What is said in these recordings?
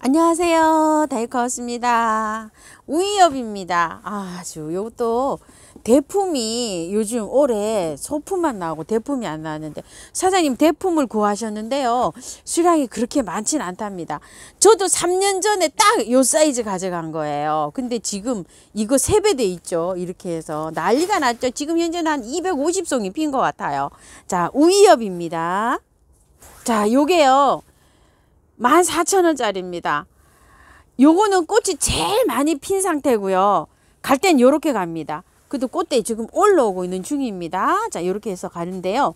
안녕하세요. 달커스입니다. 우이엽입니다. 아, 아주 요것도 대품이 요즘 올해 소품만 나오고 대품이 안 나왔는데 사장님 대품을 구하셨는데요. 수량이 그렇게 많진 않답니다. 저도 3년 전에 딱 요 사이즈 가져간 거예요. 근데 지금 이거 3배 돼 있죠. 이렇게 해서 난리가 났죠. 지금 현재는 한 250송이 핀 것 같아요. 자, 우이엽입니다. 자, 요게요. 14,000원짜리입니다. 요거는 꽃이 제일 많이 핀 상태고요. 갈 땐 요렇게 갑니다. 그래도 꽃대 지금 올라오고 있는 중입니다. 자, 요렇게 해서 가는데요.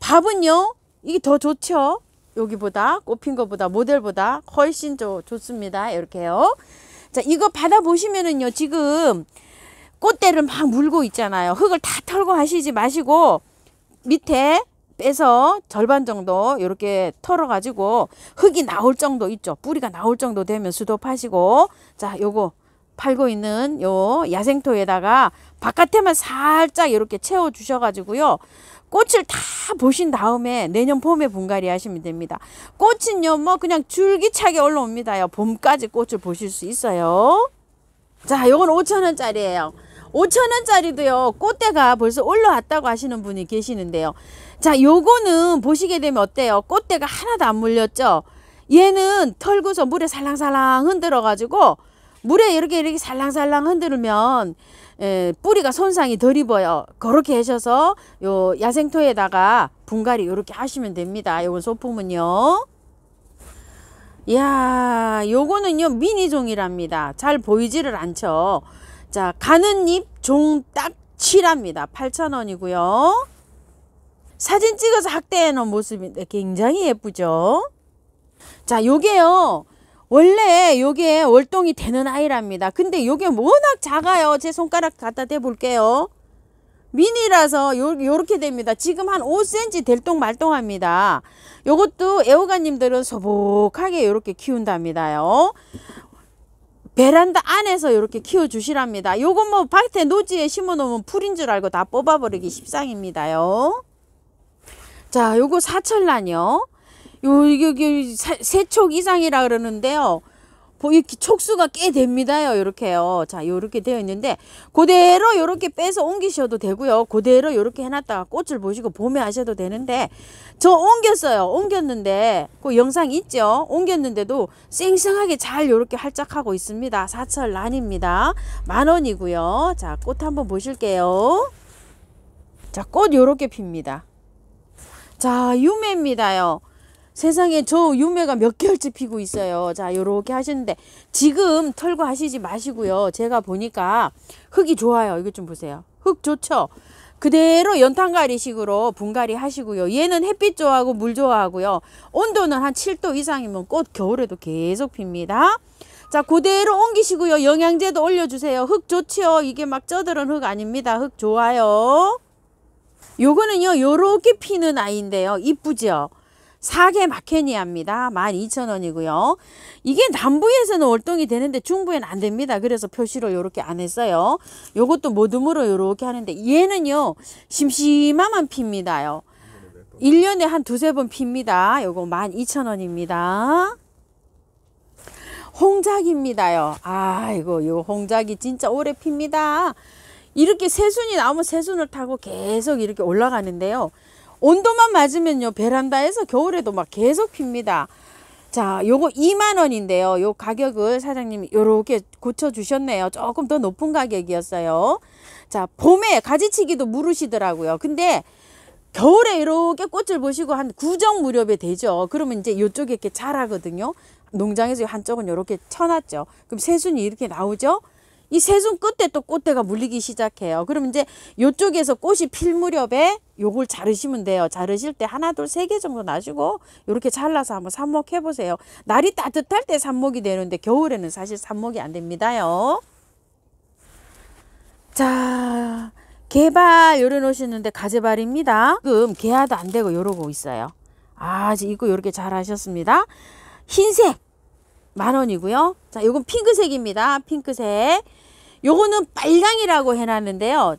밥은요. 이게 더 좋죠. 여기보다 꽃핀 것보다 모델보다 훨씬 더 좋습니다. 이렇게요. 자, 이거 받아 보시면은요. 지금 꽃대를 막 물고 있잖아요. 흙을 다 털고 하시지 마시고 밑에 빼서 절반 정도 이렇게 털어 가지고 흙이 나올 정도 있죠 뿌리가 나올 정도 되면 수도 파시고 자 요거 팔고 있는 요 야생토에다가 바깥에만 살짝 이렇게 채워 주셔 가지고요 꽃을 다 보신 다음에 내년 봄에 분갈이 하시면 됩니다 꽃은요 뭐 그냥 줄기차게 올라옵니다요 봄까지 꽃을 보실 수 있어요 자 요건 5천원짜리예요 5천원짜리도요 꽃대가 벌써 올라왔다고 하시는 분이 계시는데요 자, 요거는 보시게 되면 어때요? 꽃대가 하나도 안 물렸죠? 얘는 털고서 물에 살랑살랑 흔들어 가지고 물에 이렇게 이렇게 살랑살랑 흔들면 에, 뿌리가 손상이 덜 입어요. 그렇게 하셔서 요 야생토에다가 분갈이 요렇게 하시면 됩니다. 요건 소품은요. 이야 요거는요 미니종이랍니다. 잘 보이지를 않죠. 자 가는 잎종딱 7합니다. 8,000원이고요. 사진 찍어서 학대해 놓은 모습인데 굉장히 예쁘죠 자 요게요 원래 요게 월동이 되는 아이랍니다 근데 요게 워낙 작아요 제 손가락 갖다 대 볼게요 미니라서 요, 요렇게 됩니다 지금 한 5cm 될똥말똥합니다 요것도 애호가님들은 소복하게 요렇게 키운답니다요 베란다 안에서 이렇게 키워주시랍니다. 요건 뭐 밭에 노지에 심어놓으면 풀인 줄 알고 다 뽑아버리기 십상입니다요. 자, 요거 사철란이요. 요, 이게 세촉 이상이라 그러는데요. 이렇게 촉수가 꽤 됩니다요. 이렇게요. 자, 요렇게 되어 있는데 그대로 요렇게 빼서 옮기셔도 되고요. 그대로 요렇게 해놨다가 꽃을 보시고 봄에 하셔도 되는데 저 옮겼어요. 옮겼는데 그 영상 있죠? 옮겼는데도 쌩쌩하게 잘 요렇게 활짝하고 있습니다. 사철 란입니다. 만 원이고요. 자, 꽃 한번 보실게요. 자, 꽃 요렇게 핍니다. 자 유매입니다요 세상에 저 유매가 몇 개월째 피고 있어요 자 요렇게 하시는데 지금 털고하시지 마시고요 제가 보니까 흙이 좋아요 이것 좀 보세요 흙 좋죠 그대로 연탄가리식으로 분갈이 하시고요 얘는 햇빛 좋아하고 물 좋아하고요 온도는 한 7도 이상이면 꽃 겨울에도 계속 핍니다 자 그대로 옮기시고요 영양제도 올려주세요 흙좋죠 이게 막 쪄들은 흙 아닙니다 흙 좋아요 요거는요 요렇게 피는 아이인데요 이쁘죠 사계 마케니아입니다 12,000원이고요 이게 남부에서는 월동이 되는데 중부에는 안됩니다 그래서 표시로 요렇게 안 했어요 요것도 모듬으로 요렇게 하는데 얘는요 심심하만 핍니다요 1년에 한 두세 번 핍니다 요거 12,000원입니다 홍작입니다요 아이거 요 홍작이 진짜 오래 핍니다 이렇게 새순이 나오면 새순을 타고 계속 이렇게 올라가는데요. 온도만 맞으면요. 베란다에서 겨울에도 막 계속 핍니다. 자, 요거 2만 원인데요. 요 가격을 사장님이 요렇게 고쳐 주셨네요. 조금 더 높은 가격이었어요. 자, 봄에 가지치기도 물으시더라고요 근데 겨울에 이렇게 꽃을 보시고 한 구정 무렵에 되죠. 그러면 이제 요쪽에 이렇게 자라거든요. 농장에서 한쪽은 이렇게 쳐놨죠. 그럼 새순이 이렇게 나오죠. 이세순 끝에 또 꽃대가 물리기 시작해요. 그럼 이제 이쪽에서 꽃이 필 무렵에 요걸 자르시면 돼요. 자르실 때 하나, 둘, 세 개 정도 놔주고 이렇게 잘라서 한번 삽목해 보세요. 날이 따뜻할 때 삽목이 되는데 겨울에는 사실 삽목이 안 됩니다요. 자, 개발 열어놓으시는데 가재발입니다. 지금 개화도 안 되고 이러고 있어요. 아, 이거 이렇게 잘 하셨습니다. 흰색 만 원이고요. 자, 이건 핑크색입니다. 핑크색. 요거는 빨강이라고 해놨는데요.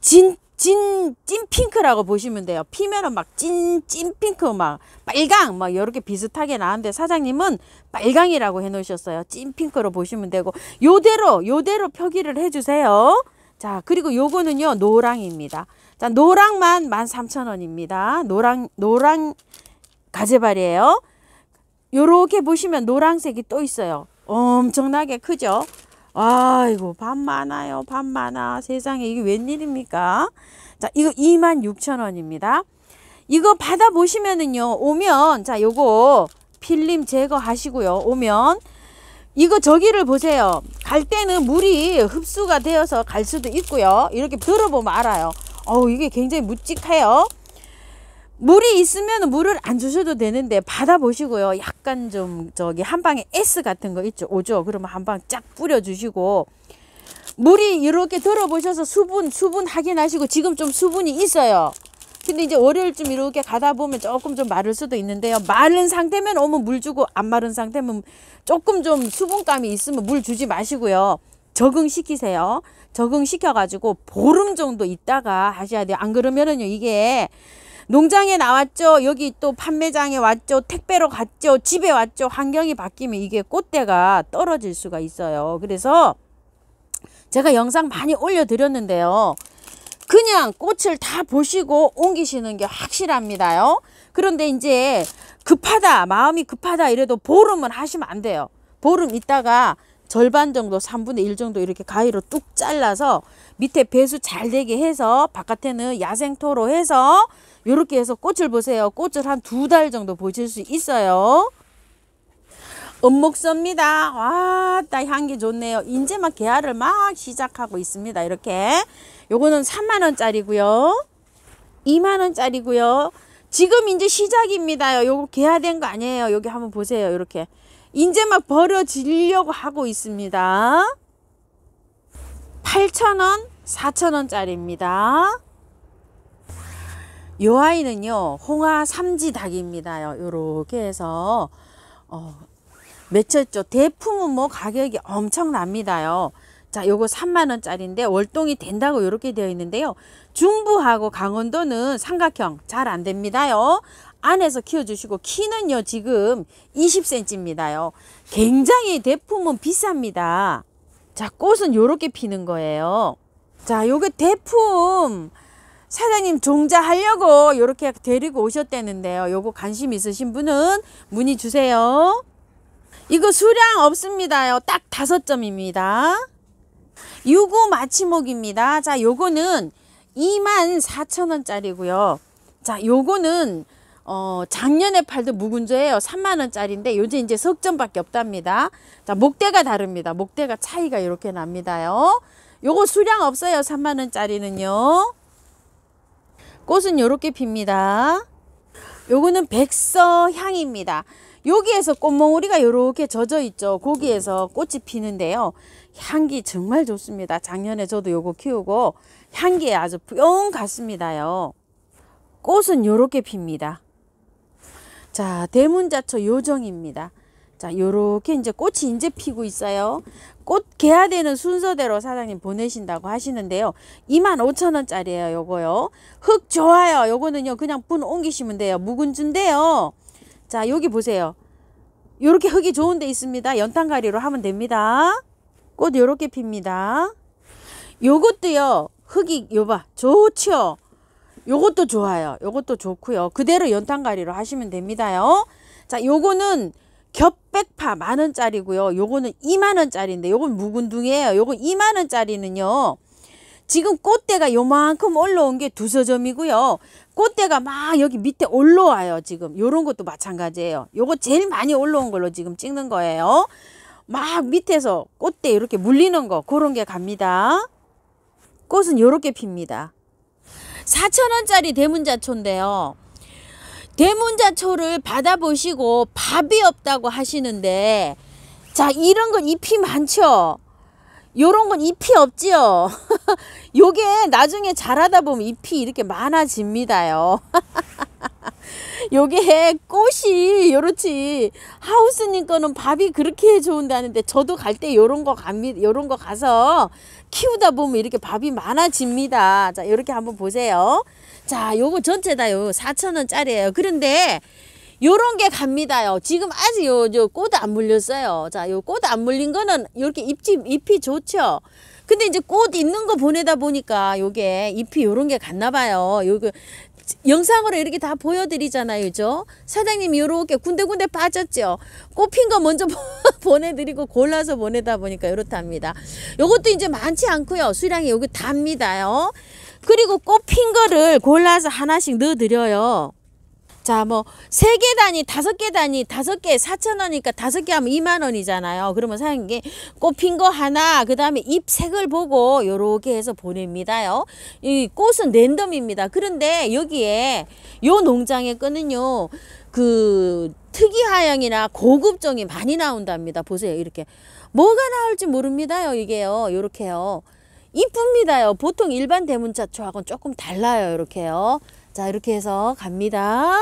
진, 진, 찐핑크라고 보시면 돼요. 피면은 막 찐, 찐핑크, 막 빨강, 막 이렇게 비슷하게 나왔는데 사장님은 빨강이라고 해놓으셨어요. 찐핑크로 보시면 되고, 요대로, 요대로 표기를 해주세요. 자, 그리고 요거는요, 노랑입니다. 자, 노랑만 13,000원입니다. 노랑, 노랑 가재발이에요. 요렇게 보시면 노랑색이 또 있어요. 엄청나게 크죠? 아이고 밥 많아요 밥 많아 세상에 이게 웬일입니까 자 이거 26,000원입니다 이거 받아보시면은요 오면 자 요거 필름 제거하시고요 오면 이거 저기를 보세요 갈 때는 물이 흡수가 되어서 갈 수도 있고요 이렇게 들어보면 알아요 어우 이게 굉장히 묵직해요 물이 있으면 물을 안 주셔도 되는데 받아보시고요. 약간 좀 저기 한 방에 S 같은 거 있죠. 오죠. 그러면 한 방 쫙 뿌려주시고 물이 이렇게 들어보셔서 수분 수분 확인하시고 지금 좀 수분이 있어요. 근데 이제 월요일쯤 이렇게 가다 보면 조금 좀 마를 수도 있는데요. 마른 상태면 오면 물 주고 안 마른 상태면 조금 좀 수분감이 있으면 물 주지 마시고요. 적응시키세요. 적응시켜가지고 보름 정도 있다가 하셔야 돼요. 안 그러면은요 이게 농장에 나왔죠. 여기 또 판매장에 왔죠. 택배로 갔죠. 집에 왔죠. 환경이 바뀌면 이게 꽃대가 떨어질 수가 있어요. 그래서 제가 영상 많이 올려드렸는데요. 그냥 꽃을 다 보시고 옮기시는 게 확실합니다요. 그런데 이제 급하다, 마음이 급하다 이래도 보름은 하시면 안 돼요. 보름 있다가 절반 정도, 3분의 1 정도 이렇게 가위로 뚝 잘라서 밑에 배수 잘 되게 해서 바깥에는 야생토로 해서 이렇게 해서 꽃을 보세요. 꽃을 한 두 달 정도 보실 수 있어요. 은목서입니다. 와, 따 향기 좋네요. 이제 막 개화를 막 시작하고 있습니다. 이렇게. 요거는 3만원짜리고요. 2만원짜리고요. 지금 이제 시작입니다. 요거 개화된 거 아니에요. 여기 한번 보세요. 이렇게. 이제 막 버려지려고 하고 있습니다. 8,000원, 4,000원짜리입니다. 요 아이는요 홍화 삼지 닭입니다 요렇게 해서 어, 맺혔죠 대품은 뭐 가격이 엄청납니다요 자 요거 3만원짜리인데 월동이 된다고 요렇게 되어 있는데요 중부하고 강원도는 삼각형 잘 안됩니다요 안에서 키워주시고 키는요 지금 20cm입니다요 굉장히 대품은 비쌉니다 자 꽃은 요렇게 피는 거예요 자 요게 대품 사장님 종자하려고 이렇게 데리고 오셨다는데요. 요거 관심 있으신 분은 문의 주세요. 이거 수량 없습니다딱 다섯 점입니다. 유고 마치목입니다. 자, 요거는 24,000원짜리고요. 자, 요거는 어, 작년에 팔던 묵은조예요. 3만원짜리인데 요즘 이제 석점밖에 없답니다. 자, 목대가 다릅니다. 목대가 차이가 이렇게 납니다요. 요거 수량 없어요. 3만원짜리는요. 꽃은 이렇게 핍니다. 요거는 백서향입니다. 여기에서 꽃몽우리가 이렇게 젖어 있죠. 거기에서 꽃이 피는데요. 향기 정말 좋습니다. 작년에 저도 요거 키우고 향기에 아주 뿅 갔습니다요. 꽃은 이렇게 핍니다. 자, 대문자초 요정입니다. 자, 요렇게 이제 꽃이 이제 피고 있어요. 꽃 개야 되는 순서대로 사장님 보내신다고 하시는데요. 2 5 0 0 0원짜리에요 요거요. 흙 좋아요. 요거는요. 그냥 분 옮기시면 돼요. 묵은주인데요. 자, 여기 보세요. 요렇게 흙이 좋은 데 있습니다. 연탄가리로 하면 됩니다. 꽃 요렇게 핍니다. 요것도요. 흙이 요 봐. 좋죠. 요것도 좋아요. 요것도 좋고요. 그대로 연탄가리로 하시면 됩니다요. 자, 요거는 겹백파 만원짜리고요. 요거는 2만원짜리인데 요건 묵은둥이에요. 요거 2만원짜리는요. 지금 꽃대가 요만큼 올라온 게 두서점이고요. 꽃대가 막 여기 밑에 올라와요. 지금 요런 것도 마찬가지예요. 요거 제일 많이 올라온 걸로 지금 찍는 거예요. 막 밑에서 꽃대 이렇게 물리는 거 그런 게 갑니다. 꽃은 요렇게 핍니다. 4천원짜리 대문자초인데요. 대문자초를 받아보시고 밥이 없다고 하시는데 자 이런 건 잎이 많죠 요런 건 잎이 없지요 요게 나중에 자라다 보면 잎이 이렇게 많아집니다요 요게 꽃이 요렇지 하우스님 거는 밥이 그렇게 좋은다는데 저도 갈 때 요런 거 갑니다 요런 거 가서 키우다 보면 이렇게 밥이 많아집니다 자 요렇게 한번 보세요 자, 요거 전체 다요 4천원짜리예요 그런데 요런 게 갑니다요. 지금 아직 요, 요 꽃도 안 물렸어요. 자, 요 꽃 안 물린 거는 이렇게 잎이 잎이 좋죠. 근데 이제 꽃 있는 거 보내다 보니까 요게 잎이 요런 게 갔나 봐요. 요거 영상으로 이렇게 다 보여드리잖아요. 그죠 사장님이 요렇게 군데군데 빠졌죠. 꽃핀 거 먼저 보내드리고 골라서 보내다 보니까 이렇답니다. 요것도 이제 많지 않고요. 수량이 여기 답니다요. 그리고 꽃핀 거를 골라서 하나씩 넣어드려요. 자, 뭐, 세 개 단위, 다섯 개 단위, 다섯 개, 사천 원이니까 다섯 개 하면 이만 원이잖아요. 그러면 사장님께 꽃핀 거 하나, 그 다음에 잎색을 보고, 요렇게 해서 보냅니다요. 이 꽃은 랜덤입니다. 그런데 여기에, 요 농장의 거는요, 그, 특이하향이나 고급종이 많이 나온답니다. 보세요. 이렇게. 뭐가 나올지 모릅니다요. 이게요. 요렇게요. 이쁩니다요. 보통 일반 대문자초하은 조금 달라요. 이렇게요. 자 이렇게 해서 갑니다.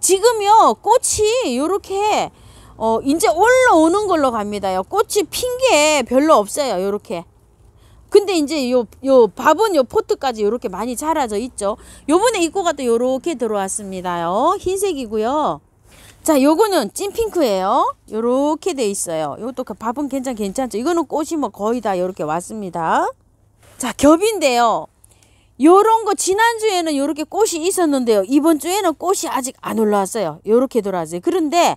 지금요 꽃이 이렇게 어, 이제 올라오는 걸로 갑니다요. 꽃이 핀 게 별로 없어요. 이렇게 근데 이제 요, 요 밥은 요 포트까지 이렇게 많이 자라져 있죠. 요번에 입고가 또 요렇게 들어왔습니다요. 흰색이고요. 자, 요거는 찐핑크예요. 요렇게 돼 있어요. 요것도 그 밥은 괜찮 괜찮죠. 이거는 꽃이 뭐 거의 다 요렇게 왔습니다. 자, 겹인데요. 요런 거 지난주에는 요렇게 꽃이 있었는데요. 이번 주에는 꽃이 아직 안 올라왔어요. 요렇게 돌아왔어요. 그런데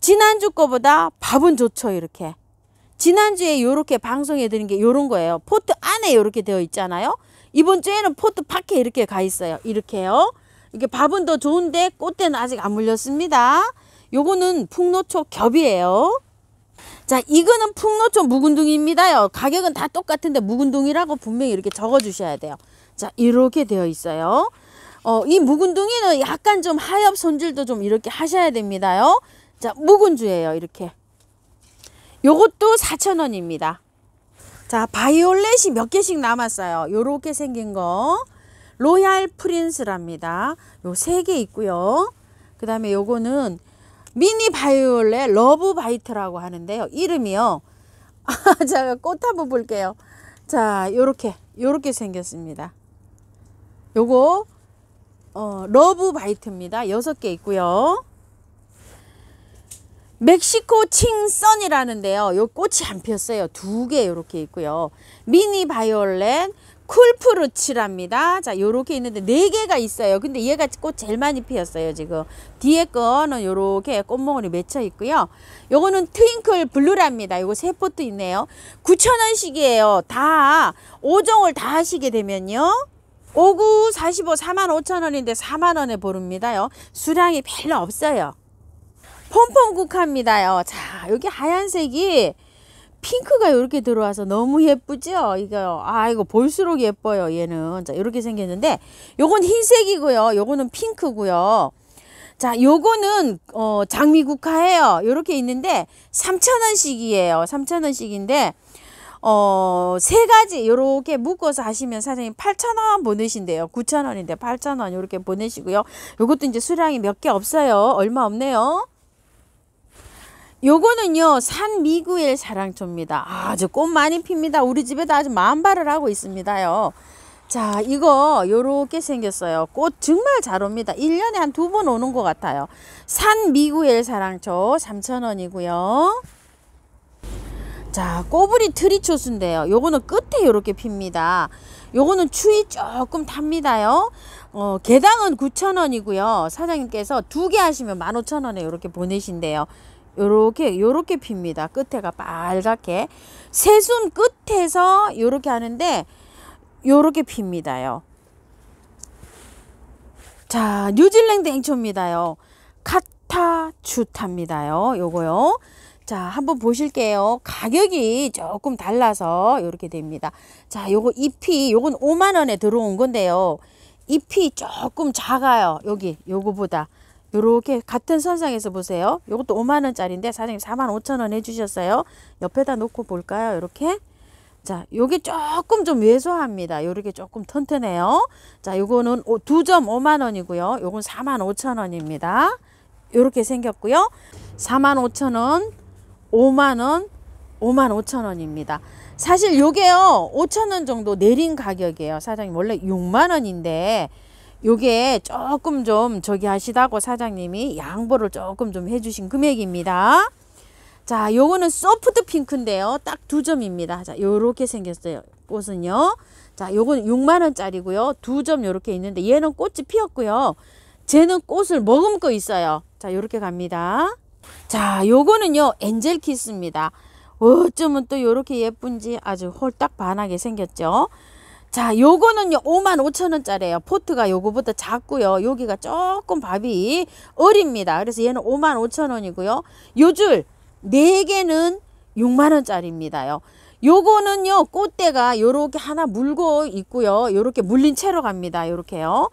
지난주 거보다 밥은 좋죠. 이렇게. 지난주에 요렇게 방송해 드린 게 요런 거예요. 포트 안에 요렇게 되어 있잖아요. 이번 주에는 포트 밖에 이렇게 가 있어요. 이렇게요. 이게 밥은 더 좋은데 꽃대는 아직 안 물렸습니다. 요거는 풍노초 겹이에요. 자 이거는 풍노초 묵은둥이입니다요. 가격은 다 똑같은데 묵은둥이라고 분명히 이렇게 적어주셔야 돼요. 자 이렇게 되어 있어요. 어, 이 묵은둥이는 약간 좀 하엽 손질도 좀 이렇게 하셔야 됩니다요. 자 묵은주예요 이렇게. 요것도 4,000원입니다. 자 바이올렛이 몇 개씩 남았어요. 요렇게 생긴 거. 로얄 프린스랍니다. 요 세 개 있고요. 그 다음에 요거는 미니 바이올렛 러브 바이트라고 하는데요. 이름이요. 아, 제가 꽃 한번 볼게요. 자, 요렇게, 요렇게 생겼습니다. 요거, 어, 러브 바이트입니다. 여섯 개 있고요. 멕시코 칭선이라는데요. 요 꽃이 안었어요두 개 요렇게 있고요. 미니 바이올렛, 쿨프루치랍니다. 자, 요렇게 있는데 네 개가 있어요. 근데 얘가 꽃 제일 많이 피었어요, 지금. 뒤에 거는 요렇게 꽃멍울이 맺혀 있고요. 요거는 트윙클 블루랍니다. 요거 세 포트 있네요. 9,000원씩이에요. 다 5종을 다 하시게 되면요. 59 45 4만 5 5천 원인데 4만 원에 보릅니다요. 수량이 별로 없어요. 폼폼 국화입니다요. 자, 여기 하얀색이 핑크가 이렇게 들어와서 너무 예쁘죠? 이거 아 이거 볼수록 예뻐요. 얘는 자 이렇게 생겼는데 요건 흰색이고요. 요거는 핑크고요. 자, 요거는 어 장미국화예요. 요렇게 있는데 3,000원씩이에요. 3,000원씩인데 어 세 가지 요렇게 묶어서 하시면 사장님 8,000원 보내신대요. 9,000원인데 8,000원 요렇게 보내시고요. 요것도 이제 수량이 몇 개 없어요. 얼마 없네요. 요거는요 산미구엘 사랑초입니다 아주 꽃 많이 핍니다 우리 집에도 아주 만발을 하고 있습니다요 자 이거 요렇게 생겼어요 꽃 정말 잘 옵니다 1년에 한 두 번 오는 것 같아요 산미구엘 사랑초 3,000원이고요 자 꼬부리 트리초수인데요 요거는 끝에 요렇게 핍니다 요거는 추위 조금 탑니다요 어, 개당은 9,000원이고요 사장님께서 두 개 하시면 15,000원에 요렇게 보내신대요 요렇게 요렇게 핍니다. 끝에가 빨갛게 새순 끝에서 요렇게 하는데 요렇게 핍니다요. 자, 뉴질랜드 앵초입니다요. 카타주타입니다요 요거요. 자, 한번 보실게요. 가격이 조금 달라서 요렇게 됩니다. 자, 요거 잎이 요건 5만 원에 들어온 건데요. 잎이 조금 작아요. 여기 요거보다. 요렇게 같은 선상에서 보세요. 요것도 5만원짜리인데 사장님 4만 5천원 해주셨어요. 옆에다 놓고 볼까요? 요렇게 자, 요게 조금 좀 왜소합니다. 요렇게 조금 튼튼해요. 자, 요거는 2.5만원이고요. 요건 4만 5천원입니다. 요렇게 생겼고요. 4만 5천원, 5만원, 5만 5천원입니다. 사실 요게요. 5천원 정도 내린 가격이에요. 사장님 원래 6만원인데 요게 조금 좀 저기 하시다고 사장님이 양보를 조금 좀 해주신 금액입니다. 자, 요거는 소프트 핑크인데요. 딱 두 점입니다. 자, 요렇게 생겼어요. 꽃은요. 자, 요거는 6만원짜리고요. 두 점 요렇게 있는데 얘는 꽃이 피었고요. 쟤는 꽃을 머금고 있어요. 자, 요렇게 갑니다. 자, 요거는요. 엔젤 키스입니다. 어쩌면 또 요렇게 예쁜지 아주 홀딱 반하게 생겼죠. 자 요거는요 5만5천원짜리예요 포트가 요거보다 작고요 여기가 조금 밥이 어립니다 그래서 얘는 5만5천원이고요 요줄 4개는 6만원짜리입니다요 요거는요 꽃대가 요렇게 하나 물고 있고요 요렇게 물린 채로 갑니다 요렇게요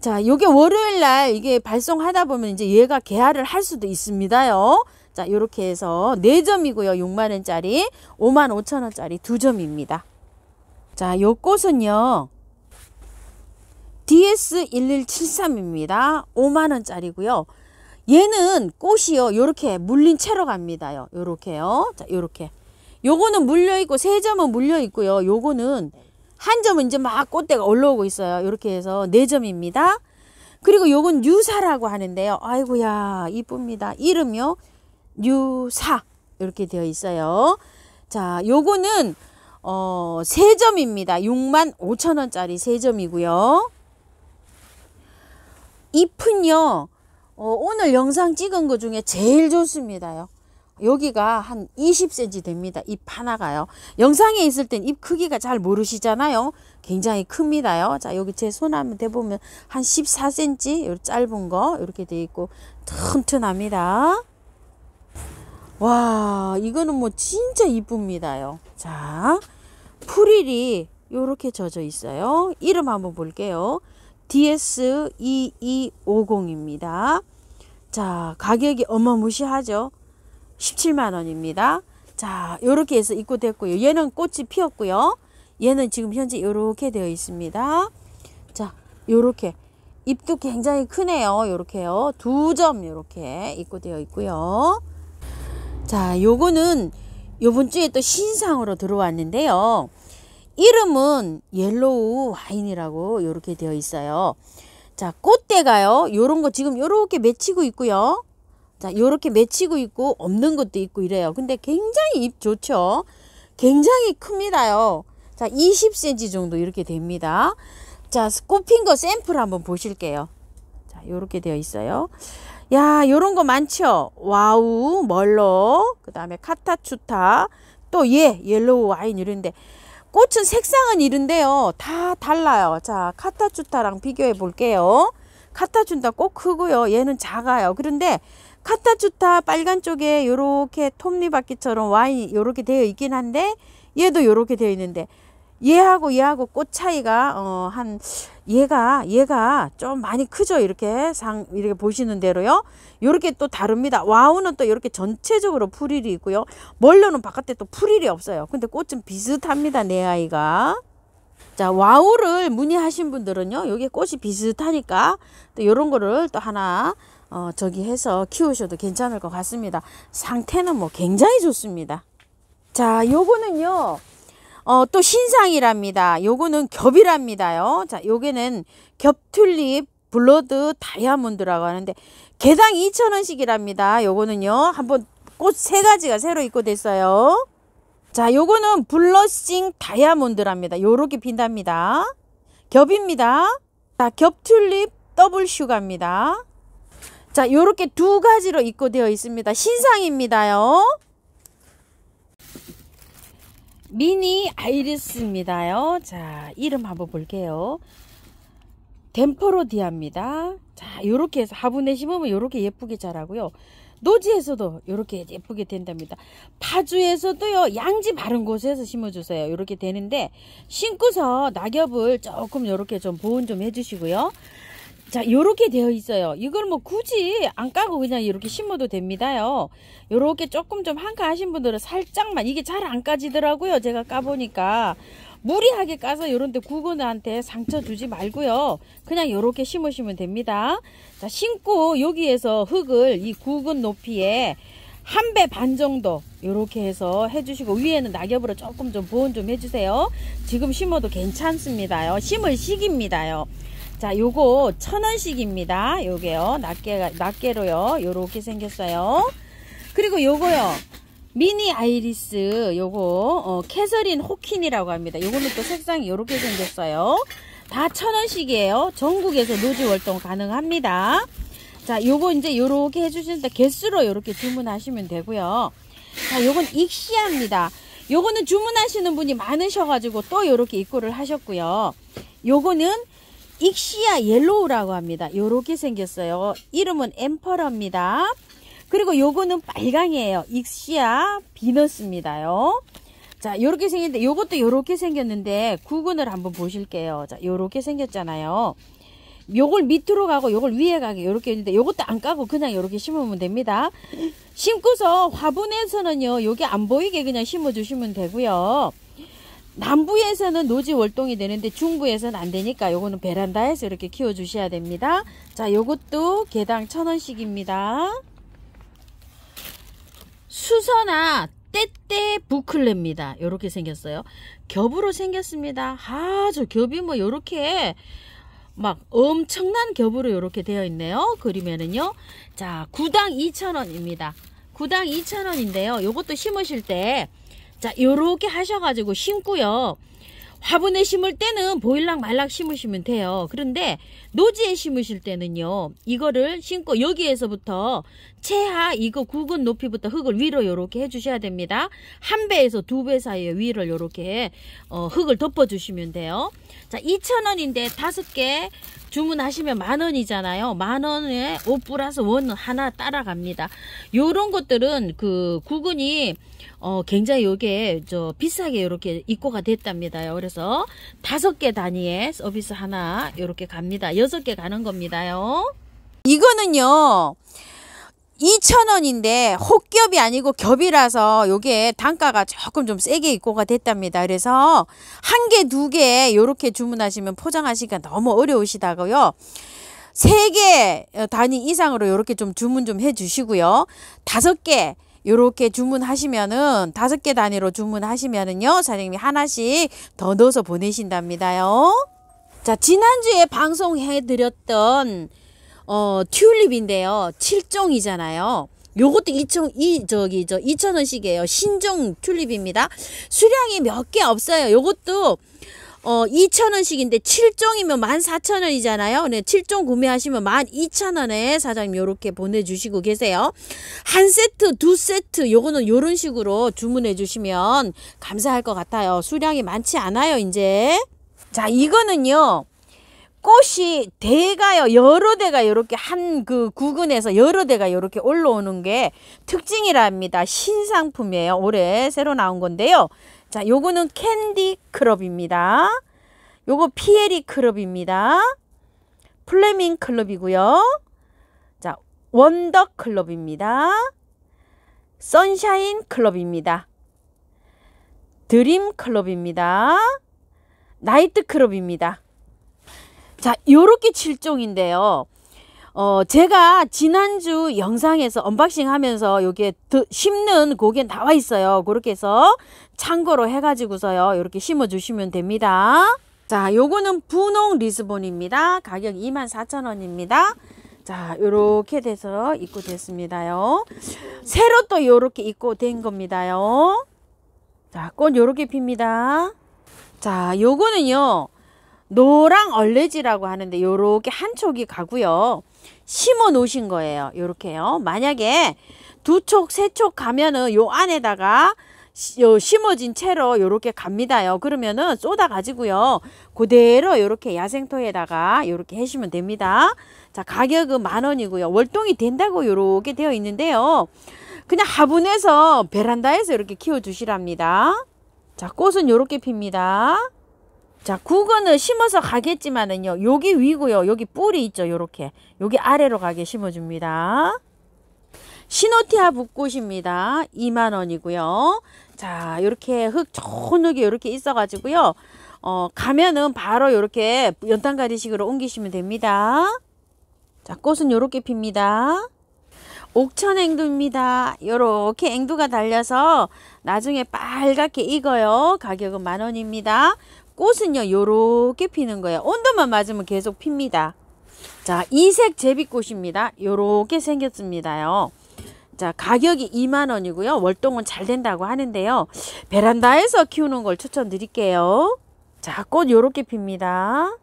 자 요게 월요일날 이게 발송하다 보면 이제 얘가 개화를 할 수도 있습니다요 자 요렇게 해서 4점이고요 6만원짜리 5만 5천원짜리 2점입니다 자, 요 꽃은요. DS1173입니다. 5만원짜리고요. 얘는 꽃이요. 요렇게 물린 채로 갑니다요. 요렇게요. 자, 요렇게. 요거는 물려있고 세 점은 물려있고요. 요거는 한 점은 이제 막 꽃대가 올라오고 있어요. 요렇게 해서 네 점입니다. 그리고 요건 유사라고 하는데요. 아이고야 이쁩니다. 이름요. 유사 이렇게 되어 있어요. 자 요거는 어, 3점입니다. 6만 5천원짜리 3점이고요. 잎은요. 어, 오늘 영상 찍은 것 중에 제일 좋습니다 여기가 한 20cm 됩니다. 잎 하나가요. 영상에 있을 땐 잎 크기가 잘 모르시잖아요. 굉장히 큽니다요. 자, 여기 제 손 한번 대보면 한 14cm, 짧은 거, 이렇게 돼 있고, 튼튼합니다. 와 이거는 뭐 진짜 이쁩니다요 자 프릴이 이렇게 젖어 있어요 이름 한번 볼게요 DS2250입니다 e e 자 가격이 어마무시하죠 17만원입니다 자 이렇게 해서 입고 됐고요 얘는 꽃이 피었고요 얘는 지금 현재 이렇게 되어 있습니다 자 요렇게 입도 굉장히 크네요 요렇게요 두 점 요렇게 입고 되어 있고요 자, 요거는 요번 주에 또 신상으로 들어왔는데요. 이름은 옐로우 와인이라고 이렇게 되어 있어요. 자, 꽃대가요. 요런 거 지금 요렇게 맺히고 있고요. 자, 요렇게 맺히고 있고 없는 것도 있고 이래요. 근데 굉장히 잎 좋죠. 굉장히 큽니다요. 자, 20cm 정도 이렇게 됩니다. 자, 꽃핀 거 샘플 한번 보실게요. 자, 요렇게 되어 있어요. 야 요런 거 많죠 와우 멀로 그 다음에 카타추타 또얘 옐로우 예, 와인 이런데 꽃은 색상은 이런데요 다 달라요 자 카타추타랑 비교해 볼게요 카타춘타 꼭 크고요 얘는 작아요 그런데 카타추타 빨간 쪽에 요렇게 톱니바퀴처럼 와인 요렇게 되어 있긴 한데 얘도 요렇게 되어 있는데 얘하고 얘하고 꽃 차이가 어 한 얘가 얘가 좀 많이 크죠 이렇게 상 이렇게 보시는 대로요 이렇게 또 다릅니다 와우는 또 이렇게 전체적으로 풀일이 있고요 멀로는 바깥에 또 풀일이 없어요 근데 꽃은 비슷합니다 내 아이가 자 와우를 문의하신 분들은요 여기 꽃이 비슷하니까 또 이런 거를 또 하나 어 저기 해서 키우셔도 괜찮을 것 같습니다 상태는 뭐 굉장히 좋습니다 자 요거는요 어, 또 신상이랍니다. 요거는 겹이랍니다요. 자, 요게는 겹튤립 블러드 다이아몬드라고 하는데 개당 2,000원씩이랍니다. 요거는요. 한번 꽃 세 가지가 새로 입고됐어요. 자, 요거는 블러싱 다이아몬드랍니다. 요렇게 빈답니다. 겹입니다. 자, 겹튤립 더블 슈가입니다. 자, 요렇게 두 가지로 입고되어 있습니다. 신상입니다요. 미니 아이리스입니다요. 자, 이름 한번 볼게요. 덴퍼로디아입니다. 자, 요렇게 해서 화분에 심으면 요렇게 예쁘게 자라고요. 노지에서도 요렇게 예쁘게 된답니다. 파주에서도요, 양지 바른 곳에서 심어주세요. 요렇게 되는데, 심고서 낙엽을 조금 요렇게좀 보온 좀 해주시고요. 자 요렇게 되어 있어요 이걸 뭐 굳이 안 까고 그냥 이렇게 심어도 됩니다요 요렇게 조금 좀 한가하신 분들은 살짝만 이게 잘 안 까지더라고요 제가 까보니까 무리하게 까서 요런데 구근한테 상처 주지 말고요 그냥 요렇게 심으시면 됩니다 자 심고 여기에서 흙을 이 구근 높이에 한 배 반 정도 요렇게 해서 해주시고 위에는 낙엽으로 조금 좀 보온 좀 해주세요 지금 심어도 괜찮습니다요 심을 시기입니다요 자, 요거 천 원씩입니다. 요게요. 낱개 낱개로요. 요렇게 생겼어요. 그리고 요거요. 미니 아이리스 요거 어, 캐서린 호킨이라고 합니다. 요거는 또 색상이 요렇게 생겼어요. 다 천 원씩이에요. 전국에서 노지 월동 가능합니다. 자, 요거 이제 요렇게 해 주실 때 개수로 요렇게 주문하시면 되고요. 자, 요건 익시아입니다. 요거는 주문하시는 분이 많으셔가지고 또 요렇게 입고를 하셨고요. 요거는 익시아 옐로우라고 합니다. 요렇게 생겼어요. 이름은 엠퍼러입니다. 그리고 요거는 빨강이에요. 익시아 비너스입니다요. 자, 요렇게 생겼는데 요것도 요렇게 생겼는데 구근을 한번 보실게요. 자, 요렇게 생겼잖아요. 요걸 밑으로 가고 요걸 위에 가게 요렇게 있는데 요것도 안 까고 그냥 요렇게 심으면 됩니다. 심고서 화분에서는요. 요게 안 보이게 그냥 심어 주시면 되고요. 남부에서는 노지 월동이 되는데 중부에서는 안 되니까 요거는 베란다에서 이렇게 키워 주셔야 됩니다. 자, 요것도 개당 천원씩입니다 수선화 떼떼 부클레입니다. 요렇게 생겼어요. 겹으로 생겼습니다. 아, 저 겹이 뭐 요렇게 막 엄청난 겹으로 요렇게 되어 있네요. 그림에는요. 자, 구당 2,000원입니다. 구당 2,000원인데요. 요것도 심으실 때자 요렇게 하셔가지고 심고요. 화분에 심을 때는 보일락 말락 심으시면 돼요. 그런데 노지에 심으실 때는요. 이거를 심고 여기에서부터 최하 이거 구근 높이부터 흙을 위로 요렇게 해주셔야 됩니다. 한 배에서 두 배 사이에 위를 요렇게 어, 흙을 덮어주시면 돼요. 자 2,000원인데 다섯 개 주문하시면 만 원이잖아요. 만 원에 5 플러스 원 하나 따라갑니다. 요런 것들은 그 구근이 어 굉장히 요게 저 비싸게 이렇게 입고가 됐답니다요. 그래서 다섯 개 단위의 서비스 하나 이렇게 갑니다. 여섯 개 가는 겁니다요. 이거는요. 2,000원인데 혹겹이 아니고 겹이라서 요게 단가가 조금 좀 세게 입고가 됐답니다. 그래서 한 개, 두 개 요렇게 주문하시면 포장하시기가 너무 어려우시다고요. 세 개 단위 이상으로 요렇게 좀 주문 좀 해주시고요. 다섯 개 요렇게 주문하시면은 다섯 개 단위로 주문하시면은요. 사장님이 하나씩 더 넣어서 보내신답니다요. 자, 지난주에 방송해드렸던 어, 튤립인데요. 7종이잖아요. 요것도 2천 이 저기 저 2천 원씩이에요. 신종 튤립입니다. 수량이 몇 개 없어요. 요것도 어 2천 원씩인데 7종이면 14,000원이잖아요. 네, 7종 구매하시면 12,000원에 사장님 요렇게 보내 주시고 계세요. 한 세트, 두 세트 요거는 요런 식으로 주문해 주시면 감사할 것 같아요. 수량이 많지 않아요, 이제. 자, 이거는요. 꽃이 대가요 여러 대가 이렇게 한 그 구근에서 여러 대가 이렇게 올라오는 게 특징이랍니다 신상품이에요 올해 새로 나온 건데요 자 요거는 캔디 클럽입니다 요거 피에리 클럽입니다 플레밍 클럽이고요 자 원더 클럽입니다 선샤인 클럽입니다 드림 클럽입니다 나이트 클럽입니다 자, 요렇게 7종인데요. 어, 제가 지난주 영상에서 언박싱 하면서 여기에 심는 고기에 나와 있어요. 그렇게 해서 참고로 해가지고서요. 이렇게 심어 주시면 됩니다. 자, 요거는 분홍 리스본입니다. 가격 24,000원입니다. 자, 요렇게 돼서 입고 됐습니다요. 새로 또 요렇게 입고 된 겁니다요. 자, 꽃 요렇게 핍니다. 자, 요거는요. 노랑 얼레지라고 하는데 요렇게 한 촉이 가고요. 심어 놓으신 거예요. 요렇게요. 만약에 두 촉, 세 촉 가면은 요 안에다가 요 심어진 채로 요렇게 갑니다요. 그러면은 쏟아 가지고요. 그대로 요렇게 야생토에다가 요렇게 해시면 됩니다. 자, 가격은 만 원이고요. 월동이 된다고 요렇게 되어 있는데요. 그냥 화분에서 베란다에서 이렇게 키워 주시랍니다. 자, 꽃은 요렇게 핍니다. 자, 국어는 심어서 가겠지만은요. 여기 위고요. 여기 뿌리 있죠. 요렇게. 여기 아래로 가게 심어 줍니다. 시노티아 붓꽃입니다. 2만 원이고요. 자, 요렇게흙 좋은 흙이 이렇게 있어 가지고요. 어, 가면은 바로 요렇게 연탄가리식으로 옮기시면 됩니다. 자, 꽃은 요렇게 핍니다. 옥천 앵두입니다. 요렇게 앵두가 달려서 나중에 빨갛게 익어요. 가격은 만 원입니다. 꽃은요 요렇게 피는 거예요 온도만 맞으면 계속 핍니다 자 이색 제비꽃입니다 요렇게 생겼습니다요 자 가격이 2만원이고요 월동은 잘 된다고 하는데요 베란다에서 키우는 걸 추천드릴게요 자꽃 요렇게 핍니다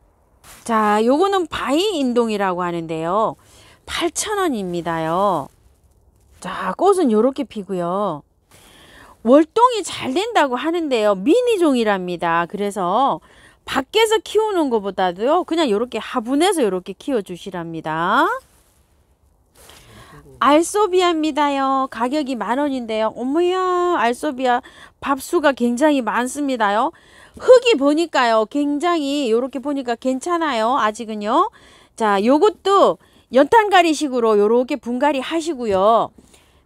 자 요거는 바이인동이라고 하는데요 8,000원입니다요 자 꽃은 요렇게 피고요 월동이 잘 된다고 하는데요. 미니종이랍니다. 그래서 밖에서 키우는 것보다도 그냥 이렇게 화분에서 이렇게 키워주시랍니다. 알소비아입니다요. 가격이 만원인데요. 어머야 알소비아 밥수가 굉장히 많습니다요. 흙이 보니까요. 굉장히 이렇게 보니까 괜찮아요. 아직은요. 자 요것도 연탄가리식으로 요렇게 분갈이 하시고요.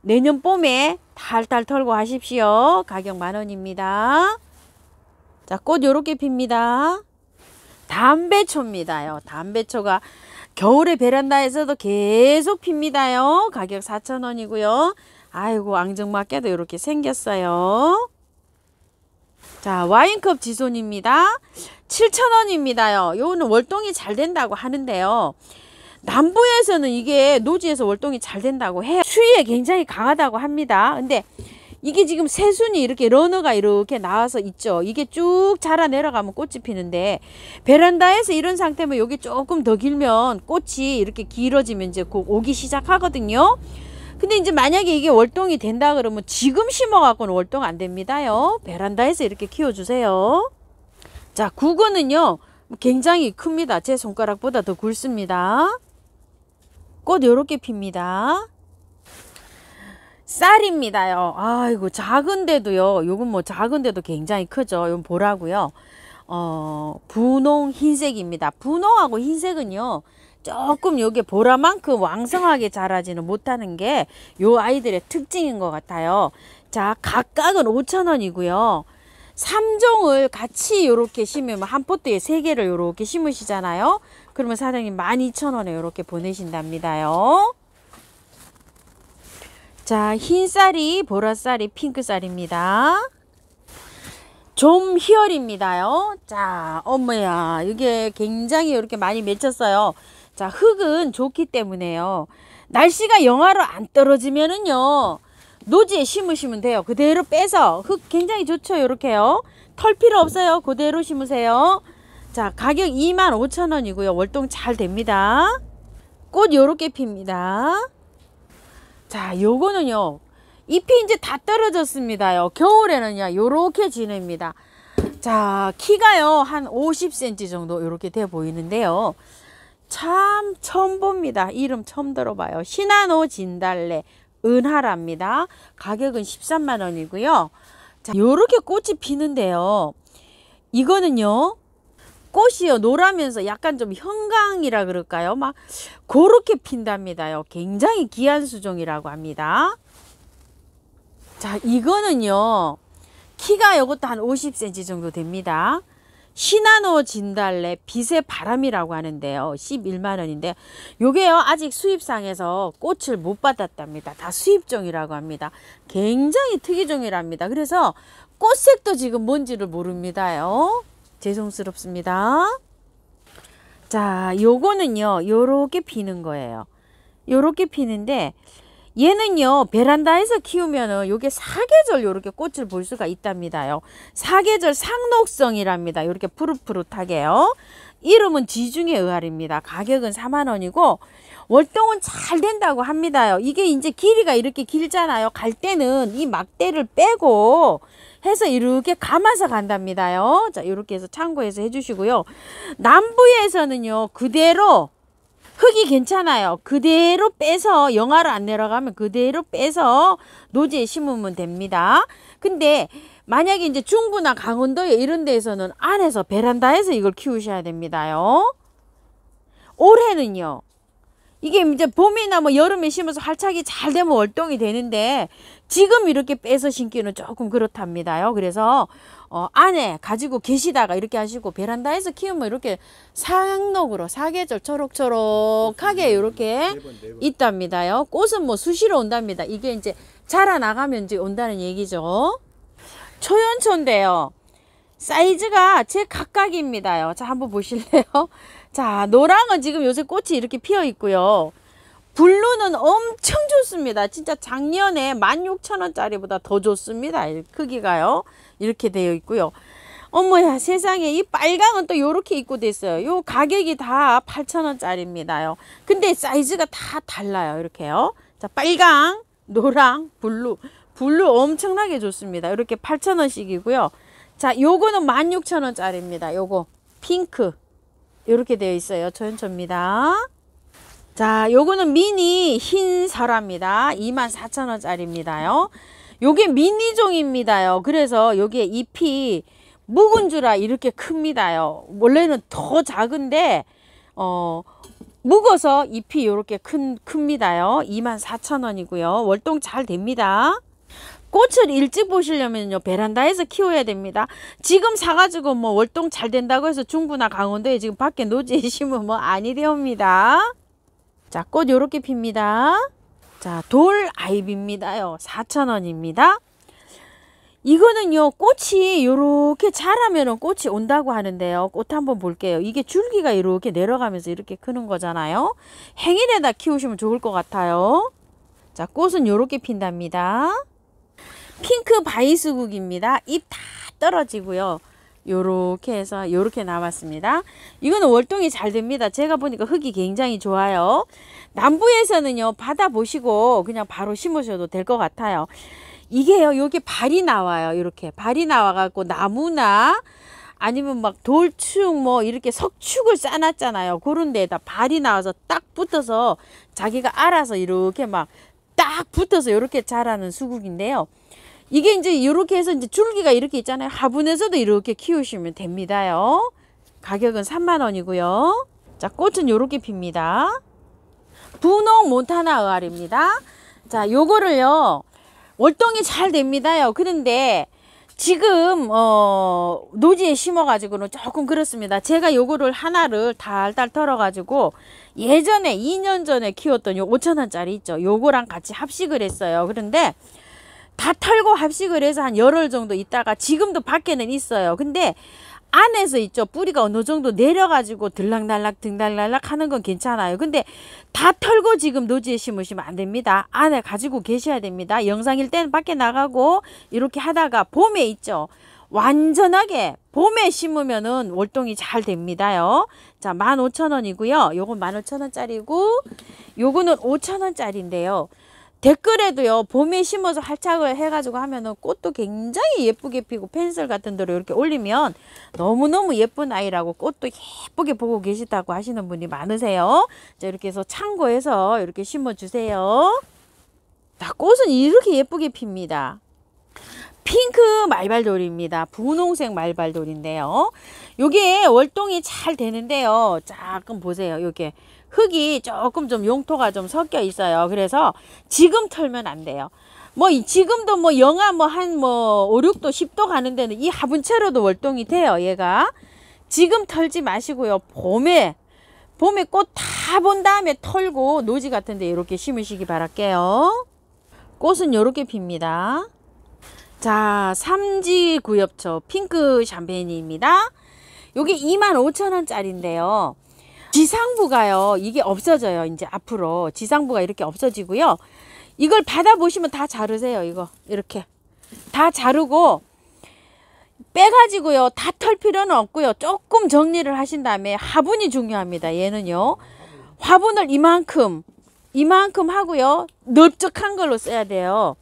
내년 봄에 달달 털고 하십시오. 가격 만원입니다. 자, 꽃 요렇게 핍니다. 담배초입니다요. 담배초가 겨울에 베란다에서도 계속 핍니다요. 가격 4,000원이고요. 아이고 앙증맞게도 요렇게 생겼어요. 자 와인컵 지손입니다. 7,000원입니다요. 요거는 월동이 잘 된다고 하는데요. 남부에서는 이게 노지에서 월동이 잘 된다고 해요. 추위에 굉장히 강하다고 합니다. 근데 이게 지금 새순이 이렇게 러너가 이렇게 나와서 있죠. 이게 쭉 자라 내려가면 꽃이 피는데 베란다에서 이런 상태면 여기 조금 더 길면 꽃이 이렇게 길어지면 이제 곧 오기 시작하거든요. 근데 이제 만약에 이게 월동이 된다 그러면 지금 심어 갖고는 월동 안 됩니다요. 베란다에서 이렇게 키워 주세요. 자, 국어는요. 굉장히 큽니다. 제 손가락보다 더 굵습니다. 꽃 요렇게 핍니다. 쌀입니다요. 아이고 작은데도요. 요건 뭐 작은데도 굉장히 크죠. 요건 보라고요. 어 분홍 흰색입니다. 분홍하고 흰색은요. 조금 요게 보라만큼 왕성하게 자라지는 못하는 게 요 아이들의 특징인 것 같아요. 자 각각은 5천원이고요 삼종을 같이 이렇게 심으면 뭐 한 포트에 세개를 이렇게 심으시잖아요. 그러면 사장님 12,000원에 이렇게 보내신답니다요. 자, 흰쌀이, 보라쌀이, 핑크쌀입니다. 좀 희열입니다요. 자, 어머야, 이게 굉장히 이렇게 많이 맺혔어요. 자, 흙은 좋기 때문에요. 날씨가 영하로 안 떨어지면은요. 노지에 심으시면 돼요. 그대로 빼서 흙 굉장히 좋죠. 이렇게요. 털 필요 없어요. 그대로 심으세요. 자 가격 25,000원이고요. 월동 잘 됩니다. 꽃 요렇게 핍니다. 자 요거는요. 잎이 이제 다 떨어졌습니다요. 겨울에는요. 요렇게 지냅니다. 자 키가요. 한 50cm 정도 요렇게 돼 보이는데요. 참 처음 봅니다. 이름 처음 들어봐요. 시나노 진달래 은하랍니다. 가격은 13만원이고요. 자, 요렇게 꽃이 피는데요. 이거는요. 꽃이요 노라면서 약간 좀 형광이라 그럴까요 막 그렇게 핀답니다요 굉장히 귀한 수종이라고 합니다 자 이거는요 키가 요것도한 50cm 정도 됩니다 시나노 진달래 빛의 바람이라고 하는데요. 11만원인데 요게요. 아직 수입상에서 꽃을 못 받았답니다. 다 수입종이라고 합니다. 굉장히 특이종이랍니다. 그래서 꽃색도 지금 뭔지를 모릅니다요. 죄송스럽습니다. 자, 요거는요. 요렇게 피는 거예요. 요렇게 피는데 얘는요 베란다에서 키우면은 요게 사계절 요렇게 꽃을 볼 수가 있답니다요 사계절 상록성이랍니다 요렇게 푸릇푸릇하게요 이름은 지중해 의알입니다 가격은 4만원이고 월동은 잘 된다고 합니다요 이게 이제 길이가 이렇게 길잖아요 갈 때는 이 막대를 빼고 해서 이렇게 감아서 간답니다요 자요렇게 해서 참고해서 해주시고요 남부에서는요 그대로 흙이 괜찮아요. 그대로 빼서 영하를안 내려가면 그대로 빼서 노지에 심으면 됩니다. 근데 만약에 이제 중부나 강원도 이런 데에서는 안에서 베란다에서 이걸 키우셔야 됩니다요. 올해는요. 이게 이제 봄이나 뭐 여름에 심어서 활착이 잘 되면 월동이 되는데 지금 이렇게 빼서 심기는 조금 그렇답니다요. 그래서 어, 안에 가지고 계시다가 이렇게 하시고 베란다에서 키우면 이렇게 상록으로 사계절 초록초록하게 음, 이렇게 네 네 있답니다요. 꽃은 뭐 수시로 온답니다. 이게 이제 자라나가면 이제 온다는 얘기죠. 초연초인데요. 사이즈가 제 각각입니다요. 자 한번 보실래요? 자 노랑은 지금 요새 꽃이 이렇게 피어 있고요. 블루는 엄청 좋습니다. 진짜 작년에 16,000원짜리보다 더 좋습니다. 크기가요. 이렇게 되어 있고요. 어머야 세상에 이 빨강은 또 이렇게 입고 됐어요. 요 가격이 다 8,000원짜리입니다요. 근데 사이즈가 다 달라요. 이렇게요. 자 빨강, 노랑, 블루. 블루 엄청나게 좋습니다. 이렇게 8,000원씩이고요. 자 요거는 16,000원짜리입니다. 요거 핑크 이렇게 되어 있어요. 초연초입니다. 자 요거는 미니 흰 설화입니다. 24,000원짜리입니다요. 요게 미니종입니다요. 그래서 여기 잎이 묵은 주라 이렇게 큽니다요. 원래는 더 작은데 어 묵어서 잎이 이렇게 큰 큽니다요. 24,000원이고요. 월동 잘 됩니다. 꽃을 일찍 보시려면요 베란다에서 키워야 됩니다 지금 사가지고 뭐 월동 잘 된다고 해서 중구나 강원도에 지금 밖에 노지 심으면 뭐 아니 되니다 자꽃 요렇게 핍니다 자, 돌 아이비입니다요. 4,000원입니다. 이거는요, 꽃이 이렇게자라면 꽃이 온다고 하는데요. 꽃 한번 볼게요. 이게 줄기가 이렇게 내려가면서 이렇게 크는 거잖아요. 행인에다 키우시면 좋을 것 같아요. 자, 꽃은 이렇게 핀답니다. 핑크 바이스국입니다. 잎 다 떨어지고요. 요렇게 해서 요렇게 남았습니다. 이거는 월동이 잘 됩니다. 제가 보니까 흙이 굉장히 좋아요. 남부에서는요 받아 보시고 그냥 바로 심으셔도 될 것 같아요 이게요 여기 발이 나와요 이렇게 발이 나와 갖고 나무나 아니면 막 돌축 뭐 이렇게 석축을 쌓았잖아요 그런 데에다 발이 나와서 딱 붙어서 자기가 알아서 이렇게 막 딱 붙어서 이렇게 자라는 수국인데요 이게 이제 이렇게 해서 이제 줄기가 이렇게 있잖아요 화분에서도 이렇게 키우시면 됩니다요 가격은 3만원이고요 자 꽃은 이렇게 핍니다 분홍 몬타나 의알입니다. 자, 요거를요. 월동이 잘 됩니다요. 그런데 지금 어 노지에 심어 가지고는 조금 그렇습니다. 제가 요거를 하나를 달달 털어 가지고 예전에 2년 전에 키웠던 요 5천원짜리 있죠. 요거랑 같이 합식을 했어요. 그런데 다 털고 합식을 해서 한 열흘 정도 있다가 지금도 밖에는 있어요. 근데 안에서 있죠. 뿌리가 어느 정도 내려가지고 들락날락 등락날락 하는 건 괜찮아요. 근데 다 털고 지금 노지에 심으시면 안 됩니다. 안에 가지고 계셔야 됩니다. 영상일 때는 밖에 나가고 이렇게 하다가 봄에 있죠. 완전하게 봄에 심으면은 월동이 잘 됩니다요. 자, 만 오천 원이고요 요건 만 오천 원짜리고 요거는 오천 원짜리인데요 댓글에도요 봄에 심어서 활착을 해가지고 하면은 꽃도 굉장히 예쁘게 피고 펜슬 같은 데로 이렇게 올리면 너무너무 예쁜 아이라고 꽃도 예쁘게 보고 계시다고 하시는 분이 많으세요 자 이렇게 해서 참고해서 이렇게 심어 주세요 자 꽃은 이렇게 예쁘게 핍니다 핑크 말발돌입니다. 분홍색 말발돌인데요. 요게 월동이 잘 되는데요. 자 그럼 보세요. 요게 흙이 조금 좀 용토가 좀 섞여 있어요. 그래서 지금 털면 안 돼요. 뭐 지금도 뭐 영하 뭐 한뭐 5, 6도 10도 가는 데는 이 화분채로도 월동이 돼요. 얘가. 지금 털지 마시고요. 봄에 봄에 꽃 다 본 다음에 털고 노지 같은 데 이렇게 심으시기 바랄게요. 꽃은 이렇게 핍니다. 자, 삼지 구엽초 핑크 샴페인입니다. 요게 25,000원짜리인데요. 지상부가요 이게 없어져요 이제 앞으로 지상부가 이렇게 없어지고요 이걸 받아보시면 다 자르세요 이거 이렇게 다 자르고 빼가지고요 다 털 필요는 없고요 조금 정리를 하신 다음에 화분이 중요합니다 얘는요 화분을 이만큼 이만큼 하고요 넓적한 걸로 써야 돼요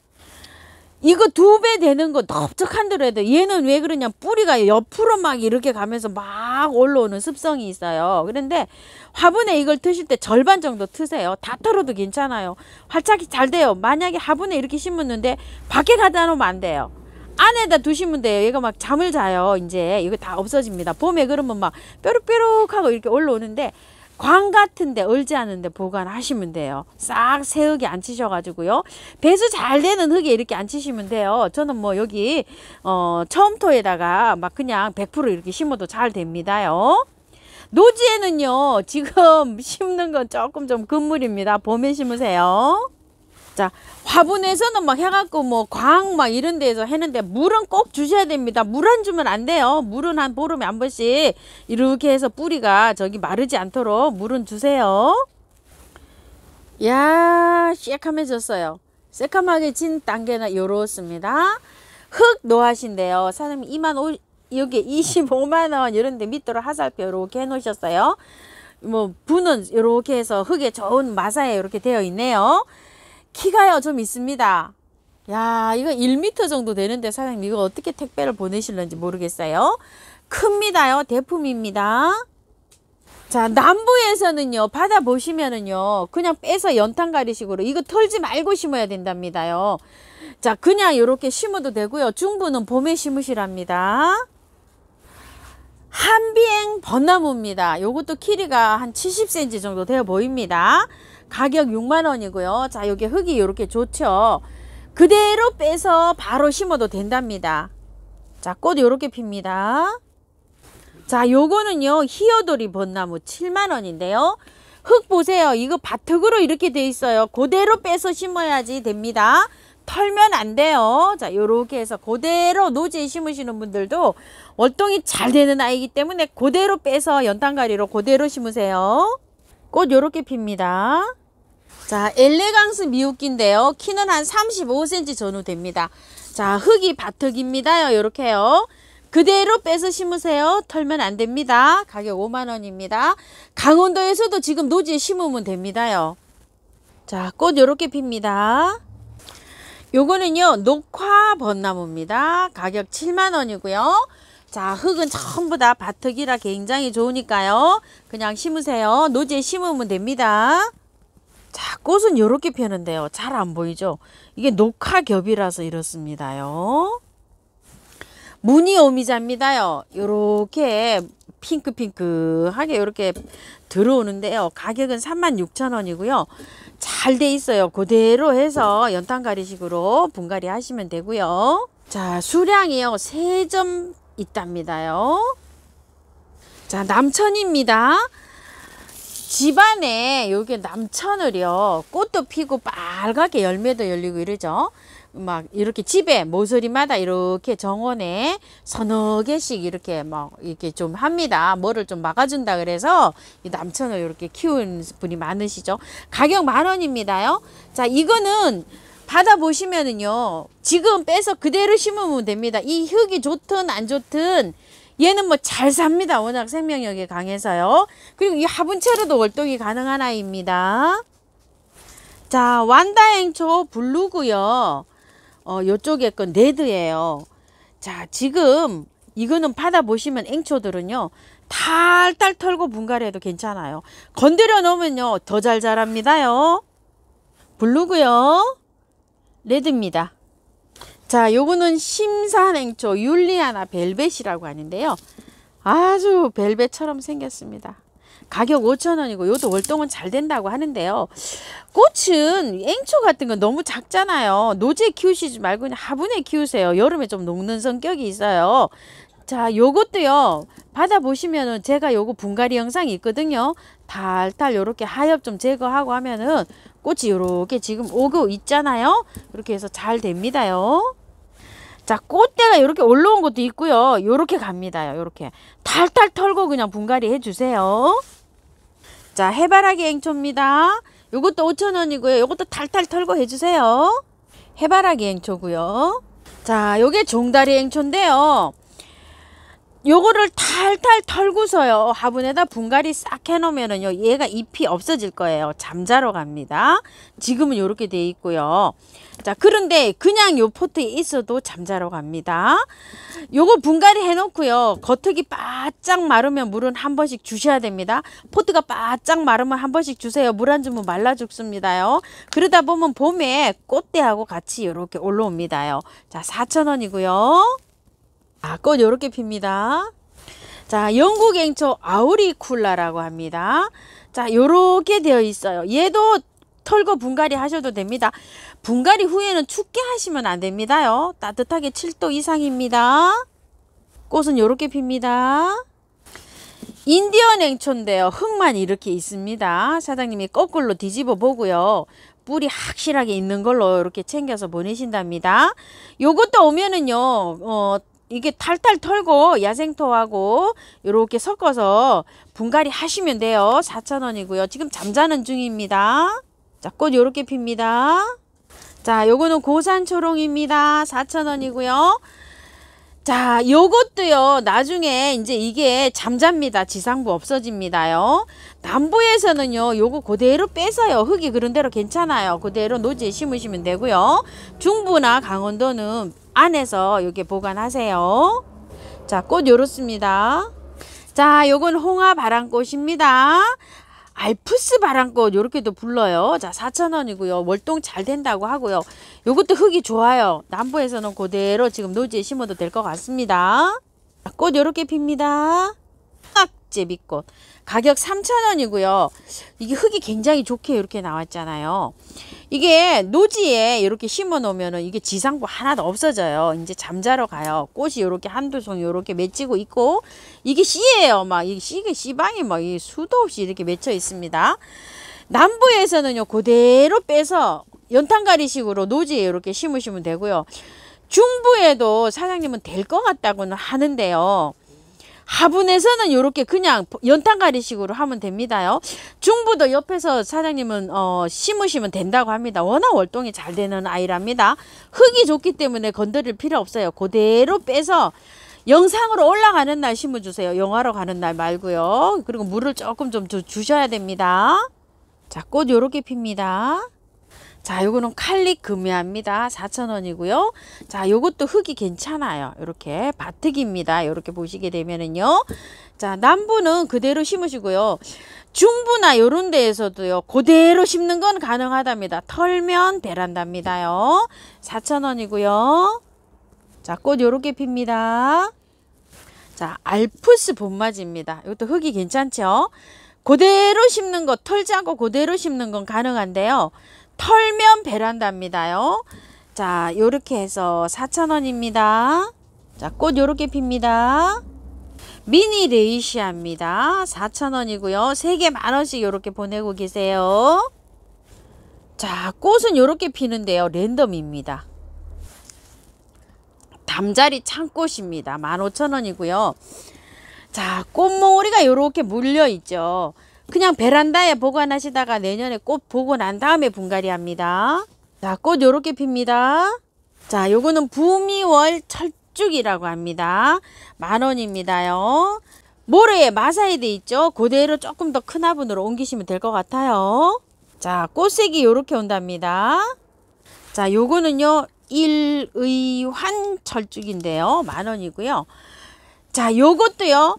이거 두 배 되는 거 넓적한 대로 해도 얘는 왜 그러냐 뿌리가 옆으로 막 이렇게 가면서 막 올라오는 습성이 있어요 그런데 화분에 이걸 트실 때 절반 정도 트세요 다 털어도 괜찮아요 활착이 잘 돼요 만약에 화분에 이렇게 심었는데 밖에 가다 놓으면 안 돼요 안에다 두시면 돼요 얘가 막 잠을 자요 이제 이거 다 없어집니다 봄에 그러면 막 뾰룩뾰룩하고 이렇게 올라오는데 광 같은데 얼지 않은데 보관하시면 돼요. 싹 새흙에 앉히셔가지고요. 배수 잘 되는 흙에 이렇게 앉히시면 돼요. 저는 뭐 여기 어, 처음토에다가 막 그냥 100% 이렇게 심어도 잘 됩니다요. 노지에는요 지금 심는 건 조금 좀 금물입니다. 봄에 심으세요. 자 화분에서는 막 해갖고 뭐 광 막 이런 데에서 했는데 물은 꼭 주셔야 됩니다. 물 안 주면 안 돼요. 물은 한 보름에 한 번씩 이렇게 해서 뿌리가 저기 마르지 않도록 물은 주세요. 야 새카매졌어요. 새카맣게 진 단계는 요렇습니다. 흙 노하신데요. 사장님 2만 5 여기 25만원 이런데 밑으로 하살표 이렇게 해놓으셨어요. 뭐 분은 이렇게 해서 흙에 좋은 마사에 이렇게 되어 있네요. 키가요 좀 있습니다. 야 이거 1미터 정도 되는데 사장님 이거 어떻게 택배를 보내실는지 모르겠어요. 큽니다요. 대품입니다. 자 남부에서는요 받아 보시면은요 그냥 빼서 연탄가리식으로 이거 털지 말고 심어야 된답니다요. 자 그냥 이렇게 심어도 되고요. 중부는 봄에 심으시랍니다. 한비행 벚나무입니다. 요것도 키리가한 70cm 정도 되어 보입니다. 가격 6만원이고요. 자, 요게 흙이 이렇게 좋죠. 그대로 빼서 바로 심어도 된답니다. 자, 꽃 요렇게 핍니다. 자, 요거는요. 히어돌이 벚나무 7만원인데요. 흙 보세요. 이거 바닥으로 이렇게 돼 있어요. 그대로 빼서 심어야지 됩니다. 털면 안 돼요. 자, 요렇게 해서 그대로 노지에 심으시는 분들도 월동이 잘 되는 아이기 때문에 그대로 빼서 연탄가리로 그대로 심으세요. 꽃 요렇게 핍니다. 자, 엘레강스 미웃기인데요. 키는 한 35cm 전후 됩니다. 자, 흙이 밭흙입니다요. 요렇게요. 그대로 빼서 심으세요. 털면 안 됩니다. 가격 5만원입니다. 강원도에서도 지금 노지에 심으면 됩니다요. 자, 꽃 요렇게 핍니다. 요거는요, 녹화 벚나무입니다. 가격 7만원이고요. 자 흙은 전부 다 바닥이라 굉장히 좋으니까요. 그냥 심으세요. 노지에 심으면 됩니다. 자 꽃은 이렇게 피는데요. 잘 안 보이죠? 이게 녹화겹이라서 이렇습니다요. 무늬 오미자입니다요. 이렇게 핑크핑크하게 이렇게 들어오는데요. 가격은 36,000원이고요. 잘 돼 있어요. 그대로 해서 연탄가리식으로 분갈이 하시면 되고요. 자, 수량이요. 3점 있답니다요. 자, 남천입니다. 집안에 여기 남천을요 꽃도 피고 빨갛게 열매도 열리고 이러죠 막 이렇게 집에 모서리마다 이렇게 정원에 서너 개씩 이렇게 막 이렇게 좀 합니다 뭐를 좀 막아준다 그래서 이 남천을 이렇게 키운 분이 많으시죠 가격 만 원입니다요 자 이거는 받아보시면은요. 지금 빼서 그대로 심으면 됩니다. 이 흙이 좋든 안 좋든 얘는 뭐 잘 삽니다. 워낙 생명력이 강해서요. 그리고 이 화분채로도 월동이 가능한 아이입니다. 자, 완다행초 블루고요. 어, 요쪽에 건 레드예요. 자, 지금 이거는 받아보시면 앵초들은요. 탈탈 털고 분갈이해도 괜찮아요. 건드려 놓으면요. 더 잘 자랍니다요. 블루고요. 레드입니다. 자, 요거는 심산행초 율리아나 벨벳이라고 하는데요. 아주 벨벳처럼 생겼습니다. 가격 5,000원이고 요도 월동은 잘 된다고 하는데요. 꽃은 앵초 같은 건 너무 작잖아요. 노제 키우시지 말고 그냥 화분에 키우세요. 여름에 좀 녹는 성격이 있어요. 자, 요것도요. 받아보시면은 제가 요거 분갈이 영상이 있거든요. 달달 요렇게 하엽 좀 제거하고 하면은 꽃이 이렇게 지금 오고 있잖아요. 이렇게 해서 잘 됩니다요. 자 꽃대가 이렇게 올라온 것도 있고요. 이렇게 갑니다요. 이렇게 탈탈 털고 그냥 분갈이 해주세요. 자 해바라기 앵초입니다 이것도 5천원이고요 이것도 탈탈 털고 해주세요. 해바라기 앵초고요자 요게 종다리 앵초인데요 요거를 탈탈 털고서요 화분에다 분갈이 싹 해놓으면은요 얘가 잎이 없어질 거예요 잠자러 갑니다 지금은 요렇게 돼 있고요 자 그런데 그냥 요 포트에 있어도 잠자러 갑니다 요거 분갈이 해놓고요 겉흙이 바짝 마르면 물은 한 번씩 주셔야 됩니다 포트가 바짝 마르면 한 번씩 주세요 물한 주면 말라 죽습니다요 그러다 보면 봄에 꽃대하고 같이 요렇게 올라옵니다요 자 사천 원이고요 아, 꽃 요렇게 핍니다. 자, 영국 앵초 아우리쿨라라고 합니다. 자, 요렇게 되어 있어요. 얘도 털고 분갈이 하셔도 됩니다. 분갈이 후에는 춥게 하시면 안 됩니다요. 따뜻하게 7도 이상입니다. 꽃은 요렇게 핍니다. 인디언 앵초인데요. 흙만 이렇게 있습니다. 사장님이 거꾸로 뒤집어 보고요. 뿌리 확실하게 있는 걸로 이렇게 챙겨서 보내신답니다. 요것도 오면은요. 어, 이게 탈탈 털고 야생토하고 이렇게 섞어서 분갈이 하시면 돼요. 4,000원이고요. 지금 잠자는 중입니다. 자, 꽃 이렇게 핍니다. 자, 요거는 고산 초롱입니다. 4,000원이고요. 자, 요것도요. 나중에 이제 이게 잠잡니다 지상부 없어집니다요. 남부에서는요. 요거 그대로 빼서요. 흙이 그런 대로 괜찮아요. 그대로 노지에 심으시면 되고요. 중부나 강원도는 안에서 이렇게 보관하세요. 자, 꽃 요렇습니다. 자, 요건 홍화 바람꽃입니다. 알프스 바람꽃 요렇게도 불러요. 자, 4,000원이고요. 월동 잘 된다고 하고요. 요것도 흙이 좋아요. 남부에서는 그대로 지금 노지에 심어도 될 것 같습니다. 꽃 요렇게 핍니다. 깍제비꽃. 가격 3,000원이고요. 이게 흙이 굉장히 좋게 이렇게 나왔잖아요. 이게 노지에 이렇게 심어 놓으면은 이게 지상부 하나도 없어져요. 이제 잠자러 가요. 꽃이 이렇게 한두 송 이렇게 맺히고 있고 이게 씨예요. 막 이게 씨게 씨방이 막 이 수도 없이 이렇게 맺혀 있습니다. 남부에서는요. 그대로 빼서 연탄가리식으로 노지에 이렇게 심으시면 되고요. 중부에도 사장님은 될 것 같다고는 하는데요. 하분에서는 이렇게 그냥 연탄가리식으로 하면 됩니다요. 중부도 옆에서 사장님은 어, 심으시면 된다고 합니다. 워낙 월동이 잘 되는 아이랍니다. 흙이 좋기 때문에 건드릴 필요 없어요. 그대로 빼서 영상으로 올라가는 날 심어주세요. 영화로 가는 날 말고요. 그리고 물을 조금 좀 주셔야 됩니다. 자, 꽃 요렇게 핍니다. 자, 요거는 칼릭 금이합니다. 4,000원이고요. 자, 요것도 흙이 괜찮아요. 이렇게 바특입니다. 이렇게 보시게 되면은요. 자, 남부는 그대로 심으시고요. 중부나 요런 데에서도요. 그대로 심는 건 가능하답니다. 털면 베란답니다요. 4,000원이고요. 자, 꽃 요렇게 핍니다. 자, 알프스 봄맞이입니다. 이것도 흙이 괜찮죠? 그대로 심는 거, 털 짜고 그대로 심는 건 가능한데요. 털면 베란다입니다요. 자, 요렇게 해서 4,000원입니다. 자, 꽃 요렇게 핍니다. 미니 레이시아입니다. 4,000원이고요. 3개 만원씩 요렇게 보내고 계세요. 자, 꽃은 요렇게 피는데요. 랜덤입니다. 담자리 창꽃입니다. 15,000원이고요. 자, 꽃몽우리가 요렇게 물려 있죠. 그냥 베란다에 보관하시다가 내년에 꽃 보고 난 다음에 분갈이 합니다. 자, 꽃 요렇게 핍니다. 자, 요거는 부미월 철쭉이라고 합니다. 만원입니다요. 모래에 마사이드 있죠? 그대로 조금 더 큰 화분으로 옮기시면 될 것 같아요. 자, 꽃색이 요렇게 온답니다. 자, 요거는요. 일의환 철쭉인데요. 만원이고요. 자, 요것도요.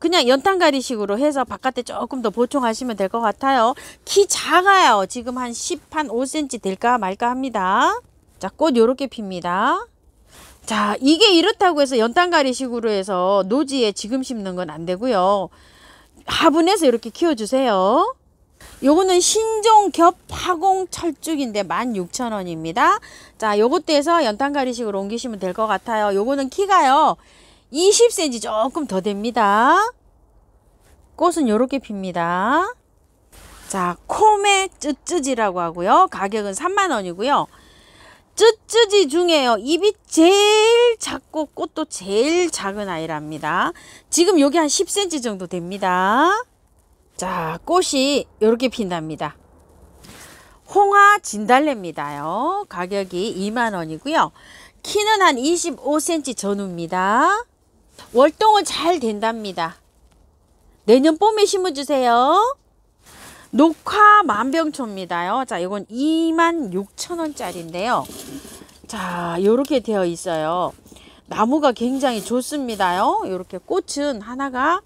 그냥 연탄가리식으로 해서 바깥에 조금 더 보충하시면 될 것 같아요. 키 작아요. 지금 한 10, 한 5cm 될까 말까 합니다. 자, 꽃 요렇게 핍니다. 자, 이게 이렇다고 해서 연탄가리식으로 해서 노지에 지금 심는 건 안 되고요. 화분에서 이렇게 키워주세요. 요거는 신종 겹 파공 철쭉인데 16,000원입니다. 자, 요것도 해서 연탄가리식으로 옮기시면 될 것 같아요. 요거는 키가요. 20cm 조금 더 됩니다. 꽃은 이렇게 핍니다. 자, 콤의 쯔쯔지라고 하고요. 가격은 3만원이고요. 쯔쯔지 중에요. 입이 제일 작고 꽃도 제일 작은 아이랍니다. 지금 여기 한 10cm 정도 됩니다. 자, 꽃이 이렇게 핀답니다. 홍화 진달래입니다요. 가격이 2만원이고요. 키는 한 25cm 전후입니다. 월동은 잘 된답니다. 내년 봄에 심어주세요. 녹화 만병초입니다요. 자, 이건 2 6 0원짜리인데요 자, 이렇게 되어 있어요. 나무가 굉장히 좋습니다요. 이렇게 꽃은 하나가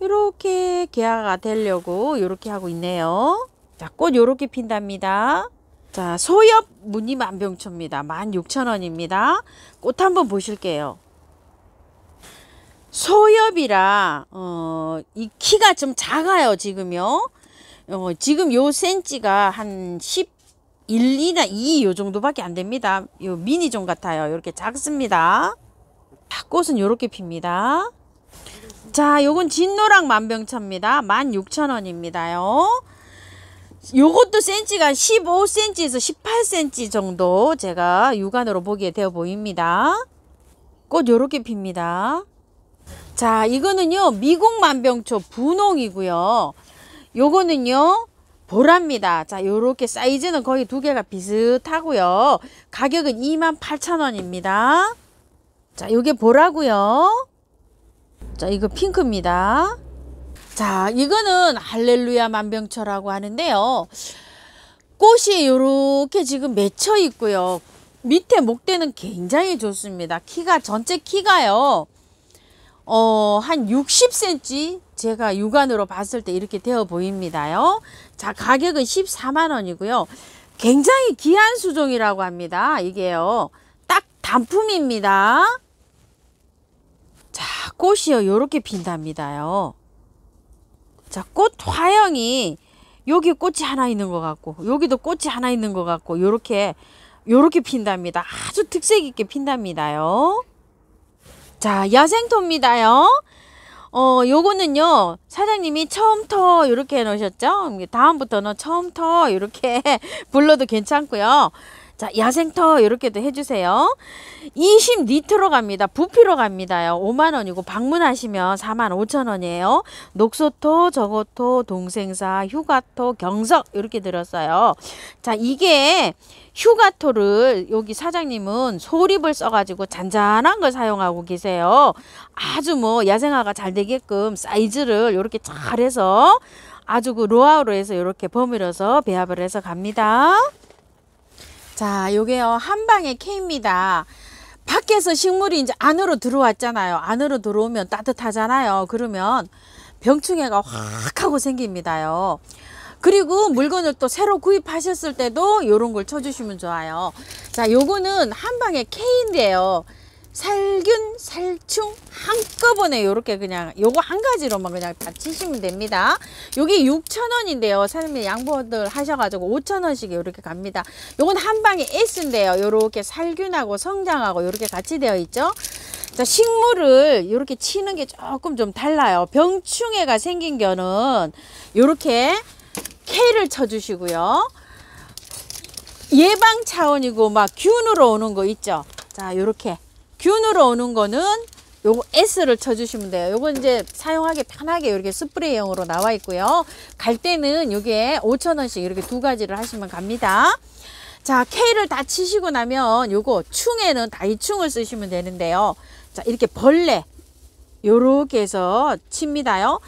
이렇게 개화가 되려고 이렇게 하고 있네요. 자, 꽃 이렇게 핀답니다. 자, 소엽 무늬 만병초입니다. 16,000원입니다. 꽃 한번 보실게요. 소엽이라 어, 이 키가 좀 작아요 지금요 어, 지금 요 센치가 한 11이나 2 요 정도밖에 안 됩니다 요 미니 좀 같아요 이렇게 작습니다 꽃은 요렇게 핍니다 자 요건 진노랑 만병차입니다 16,000원입니다요 요것도 센치가 15cm에서 18cm 정도 제가 육안으로 보기에 되어 보입니다 꽃 요렇게 핍니다 자 이거는요 미국 만병초 분홍이고요 요거는요 보랍니다 자 요렇게 사이즈는 거의 두 개가 비슷하고요 가격은 28,000원입니다 자 요게 보라고요 자 이거 핑크입니다 자 이거는 할렐루야 만병초라고 하는데요 꽃이 요렇게 지금 맺혀 있고요 밑에 목대는 굉장히 좋습니다 키가 전체 키가요 어, 한 60cm 제가 육안으로 봤을 때 이렇게 되어 보입니다요. 자, 가격은 14만원이고요. 굉장히 귀한 수종이라고 합니다. 이게요. 딱 단품입니다. 자, 꽃이요. 요렇게 핀답니다요. 자, 꽃 화형이 여기 꽃이 하나 있는 것 같고 여기도 꽃이 하나 있는 것 같고 요렇게 요렇게 핀답니다. 아주 특색 있게 핀답니다요. 자, 야생토입니다요. 어, 요거는요, 사장님이 처음터 이렇게 해 놓으셨죠? 다음부터는 처음터 이렇게 불러도 괜찮고요. 자, 야생터 이렇게도 해주세요. 20니트로 갑니다. 부피로 갑니다 5만원이고 방문하시면 4만 5천원이에요. 녹소토, 저거토 동생사, 휴가토, 경석 이렇게 들었어요. 자, 이게 휴가토를 여기 사장님은 소립을 써가지고 잔잔한 걸 사용하고 계세요. 아주 뭐 야생화가 잘 되게끔 사이즈를 이렇게 잘해서 아주 그 로아우로 해서 이렇게 버무려서 배합을 해서 갑니다. 자, 요게요. 한방의 케입니다. 밖에서 식물이 이제 안으로 들어왔잖아요. 안으로 들어오면 따뜻하잖아요. 그러면 병충해가 확 하고 생깁니다요. 그리고 물건을 또 새로 구입하셨을 때도 요런걸 쳐주시면 좋아요. 자, 요거는 한방의 K인데요. 살균, 살충 한꺼번에 이렇게 그냥 요거 한 가지로만 그냥 다 치시면 됩니다. 요게 6,000원인데요. 사장님 양보들 하셔가지고 5,000원씩 이렇게 갑니다. 요건 한 방에 S인데요. 요렇게 살균하고 성장하고 요렇게 같이 되어 있죠. 자, 식물을 이렇게 치는 게 조금 좀 달라요. 병충해가 생긴 거는 이렇게 K를 쳐주시고요. 예방 차원이고 막 균으로 오는 거 있죠. 자, 이렇게 균으로 오는 거는 요거 S를 쳐주시면 돼요. 요거 이제 사용하기 편하게 이렇게 스프레이형으로 나와 있고요. 갈 때는 요게 5천원씩 이렇게 두 가지를 하시면 갑니다. 자, K를 다 치시고 나면 요거 충에는 다이충을 쓰시면 되는데요. 자, 이렇게 벌레 요렇게 해서 칩니다요.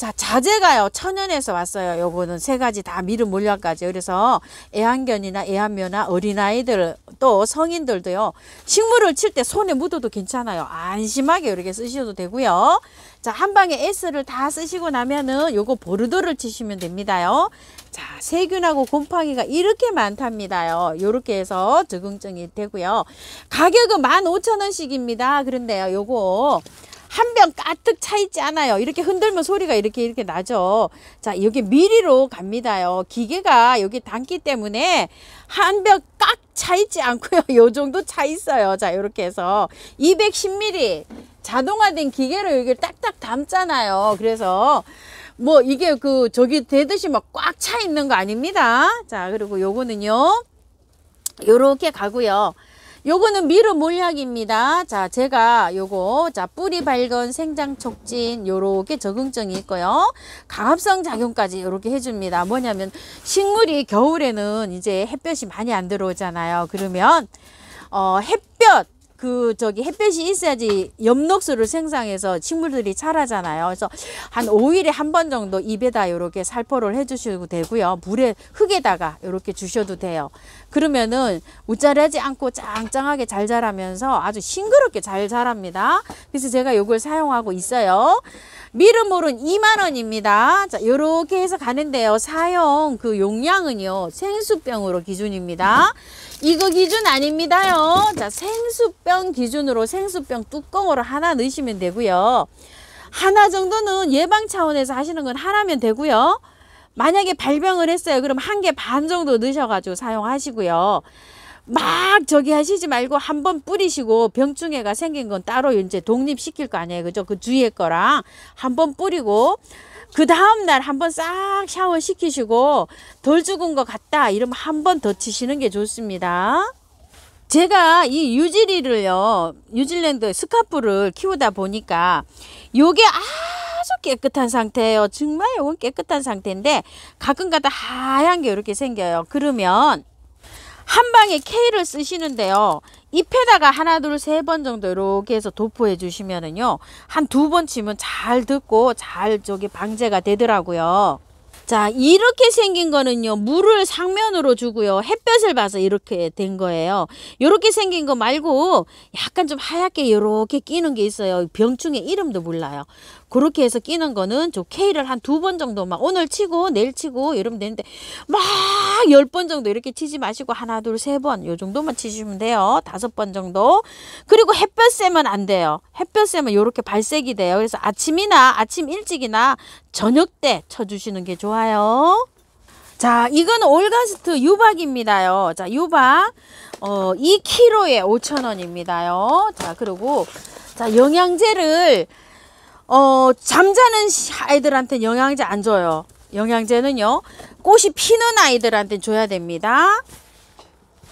자, 자재가요. 천연에서 왔어요. 요거는 세 가지 다 미름 물량까지. 그래서 애완견이나 애완묘나 어린아이들 또 성인들도요. 식물을 칠 때 손에 묻어도 괜찮아요. 안심하게 이렇게 쓰셔도 되고요. 자, 한 방에 S를 다 쓰시고 나면은 요거 보르도를 치시면 됩니다요. 자, 세균하고 곰팡이가 이렇게 많답니다요. 요렇게 해서 적응증이 되고요. 가격은 1 5 0 0 0 원씩입니다 그런데요, 요거 한병 가득 차 있지 않아요. 이렇게 흔들면 소리가 이렇게 이렇게 나죠. 자, 여기 미리로 갑니다요. 기계가 여기 닿기 때문에 한 병 꽉차 있지 않고요. 요 정도 차 있어요. 자, 이렇게 해서 210mm 자동화된 기계로 여기 를 딱딱 담잖아요. 그래서 뭐 이게 그 저기 되듯이 막 꽉 차 있는 거 아닙니다. 자, 그리고 요거는요. 요렇게 가고요. 요거는 미르 몰약입니다. 자, 제가 요거 자, 뿌리 밝은 생장 촉진 요렇게 적응증이 있고요. 강압성 작용까지 요렇게 해 줍니다. 뭐냐면 식물이 겨울에는 이제 햇볕이 많이 안 들어오잖아요. 그러면 어, 햇볕 그 저기 햇볕이 있어야지 엽록수를 생성해서 식물들이 자라잖아요. 그래서 한 5일에 한 번 정도 입에다 요렇게 살포를 해주셔도 되고요. 물에 흙에다가 요렇게 주셔도 돼요. 그러면은 모짜라지 않고 짱짱하게 잘 자라면서 아주 싱그럽게 잘 자랍니다. 그래서 제가 요걸 사용하고 있어요. 미름물은 2만원입니다. 자, 요렇게 해서 가는데요. 사용 그 용량은요. 생수병으로 기준입니다. 이거 기준 아닙니다요. 자, 생수병 기준으로 생수병 뚜껑으로 하나 넣으시면 되고요. 하나 정도는 예방 차원에서 하시는 건 하나면 되고요. 만약에 발병을 했어요. 그럼 한 개 반 정도 넣으셔가지고 사용하시고요. 막 저기 하시지 말고 한 번 뿌리시고 병충해가 생긴 건 따로 이제 독립시킬 거 아니에요. 그죠? 그 주위에 거랑 한 번 뿌리고 그 다음날 한 번 싹 샤워시키시고 덜 죽은 것 같다 이러면 한 번 더 치시는 게 좋습니다. 제가 이 유지리를요, 뉴질랜드 스카프를 키우다 보니까 요게 아 아주 깨끗한 상태예요. 정말 이건 깨끗한 상태인데 가끔가다 하얀 게 이렇게 생겨요. 그러면 한 방에 K를 쓰시는데요. 잎에다가 하나 둘세 번 정도 이렇게 해서 도포해 주시면은요. 한 두 번 치면 잘 듣고 잘 저기 방제가 되더라고요. 자 이렇게 생긴 거는요 물을 상면으로 주고요 햇볕을 봐서 이렇게 된 거예요 이렇게 생긴 거 말고 약간 좀 하얗게 이렇게 끼는 게 있어요 병충해 이름도 몰라요 그렇게 해서 끼는 거는 저 K를 한 두 번 정도 막 오늘 치고 내일 치고 이러면 되는데 막 열 번 정도 이렇게 치지 마시고 하나 둘 세 번 요 정도만 치시면 돼요. 다섯 번 정도. 그리고 햇볕 쐬면 안 돼요. 햇볕 쐬면 요렇게 발색이 돼요. 그래서 아침이나 아침 일찍이나 저녁 때 쳐주시는 게 좋아요. 자, 이건 올가스트 유박입니다요. 자, 유박 어, 2kg에 5천원입니다요 자, 그리고 자, 영양제를 어, 잠자는 아이들한테 영양제 안 줘요. 영양제는요. 꽃이 피는 아이들한테 줘야 됩니다.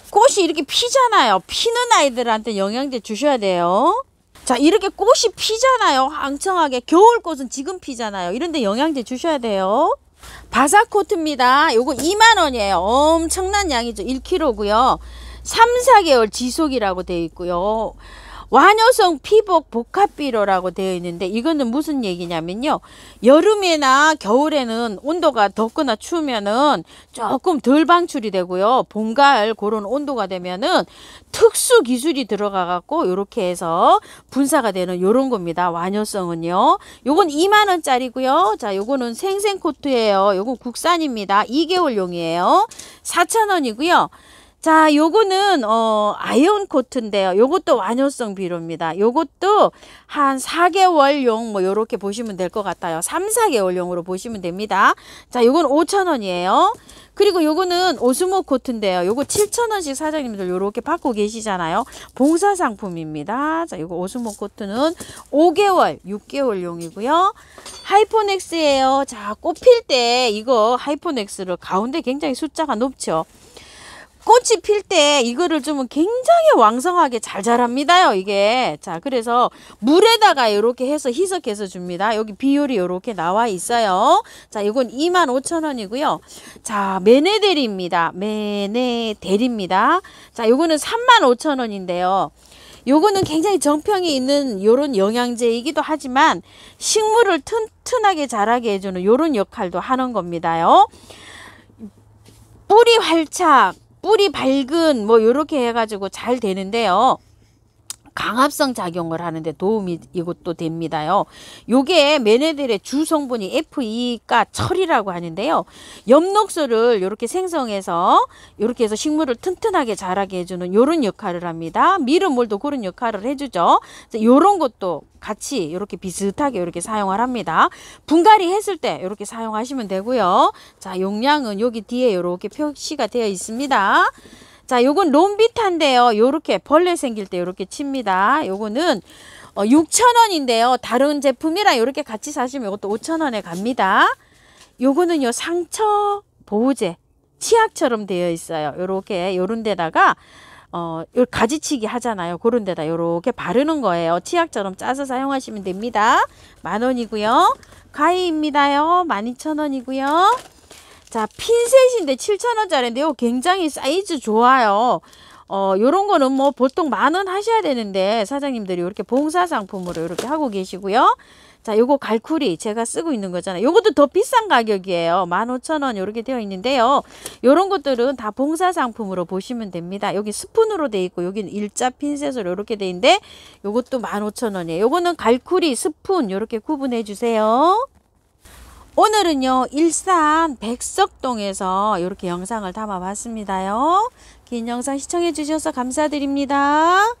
꽃이 이렇게 피잖아요. 피는 아이들한테 영양제 주셔야 돼요. 자, 이렇게 꽃이 피잖아요. 황청하게 겨울꽃은 지금 피잖아요. 이런데 영양제 주셔야 돼요. 바사코트입니다. 요거 2만원이에요. 엄청난 양이죠. 1kg고요. 3, 4개월 지속이라고 돼 있고요. 완효성 피복 복합비료라고 되어 있는데 이거는 무슨 얘기냐면요. 여름이나 겨울에는 온도가 덥거나 추우면은 조금 덜 방출이 되고요. 봄, 가을 그런 온도가 되면은 특수 기술이 들어가 갖고 이렇게 해서 분사가 되는 요런 겁니다. 완효성은요. 요건 2만 원짜리고요. 자, 요거는 생생 코트예요. 요건 국산입니다. 2개월용이에요. 4천원이고요 자, 요거는 어 아이온 코트인데요. 요것도 완효성 비료입니다. 요것도 한 4개월용 뭐 요렇게 보시면 될 것 같아요. 3, 4개월용으로 보시면 됩니다. 자, 요건 5,000원이에요. 그리고 요거는 오스모 코트인데요. 요거 7,000원씩 사장님들 요렇게 받고 계시잖아요. 봉사 상품입니다. 자, 요거 오스모 코트는 5개월, 6개월용이고요. 하이포넥스예요. 자, 꽃필 때 이거 하이포넥스를 가운데 굉장히 숫자가 높죠. 꽃이 필 때 이거를 좀 굉장히 왕성하게 잘 자랍니다요 이게 자 그래서 물에다가 이렇게 해서 희석해서 줍니다 여기 비율이 이렇게 나와 있어요 자 이건 25,000원이고요 자 메네데리입니다 메네데리입니다 자 이거는 35,000원인데요 요거는 굉장히 정평이 있는 요런 영양제이기도 하지만 식물을 튼튼하게 자라게 해주는 요런 역할도 하는 겁니다요. 뿌리 활착, 뿌리 뭐, 밝은 뭐요렇게 해가지고 잘 되는데요. 강압성 작용을 하는데 도움이 이것도 됩니다요. 요게 메네들의주 성분이 FE가 철이라고 하는데요. 엽록소를 이렇게 생성해서 이렇게 해서 식물을 튼튼하게 자라게 해주는 요런 역할을 합니다. 미름물도 그런 역할을 해주죠. 요런 것도 같이 이렇게 비슷하게 이렇게 사용을 합니다. 분갈이 했을 때 이렇게 사용하시면 되고요. 자 용량은 여기 뒤에 이렇게 표시가 되어 있습니다. 자, 요건 롬비타인데요. 요렇게 벌레 생길 때 요렇게 칩니다. 요거는 어, 6,000원인데요. 다른 제품이랑 요렇게 같이 사시면 이것도 5,000원에 갑니다. 요거는요, 상처 보호제, 치약처럼 되어 있어요. 요렇게, 요런 데다가, 어, 요 가지치기 하잖아요. 그런 데다 요렇게 바르는 거예요. 치약처럼 짜서 사용하시면 됩니다. 만 원이고요. 가위입니다요. 12,000원이고요. 자, 핀셋인데 7,000원짜리인데요. 굉장히 사이즈 좋아요. 어, 요런 거는 뭐 보통 만 원 하셔야 되는데 사장님들이 이렇게 봉사상품으로 이렇게 하고 계시고요. 자, 요거 갈쿠리 제가 쓰고 있는 거잖아요. 요것도 더 비싼 가격이에요. 1 5 0 0 0원 요렇게 되어 있는데요. 요런 것들은 다 봉사 상품으로 보시면 됩니다. 여기 스푼으로 돼 있고 여기는 일자 핀셋으로 이렇게돼 있는데 요것도 1 5 0 0 0 원이에요. 요거는 갈쿠리 스푼 요렇게 구분해 주세요. 오늘은요 일산 백석동에서 이렇게 영상을 담아봤습니다요 긴 영상 시청해 주셔서 감사드립니다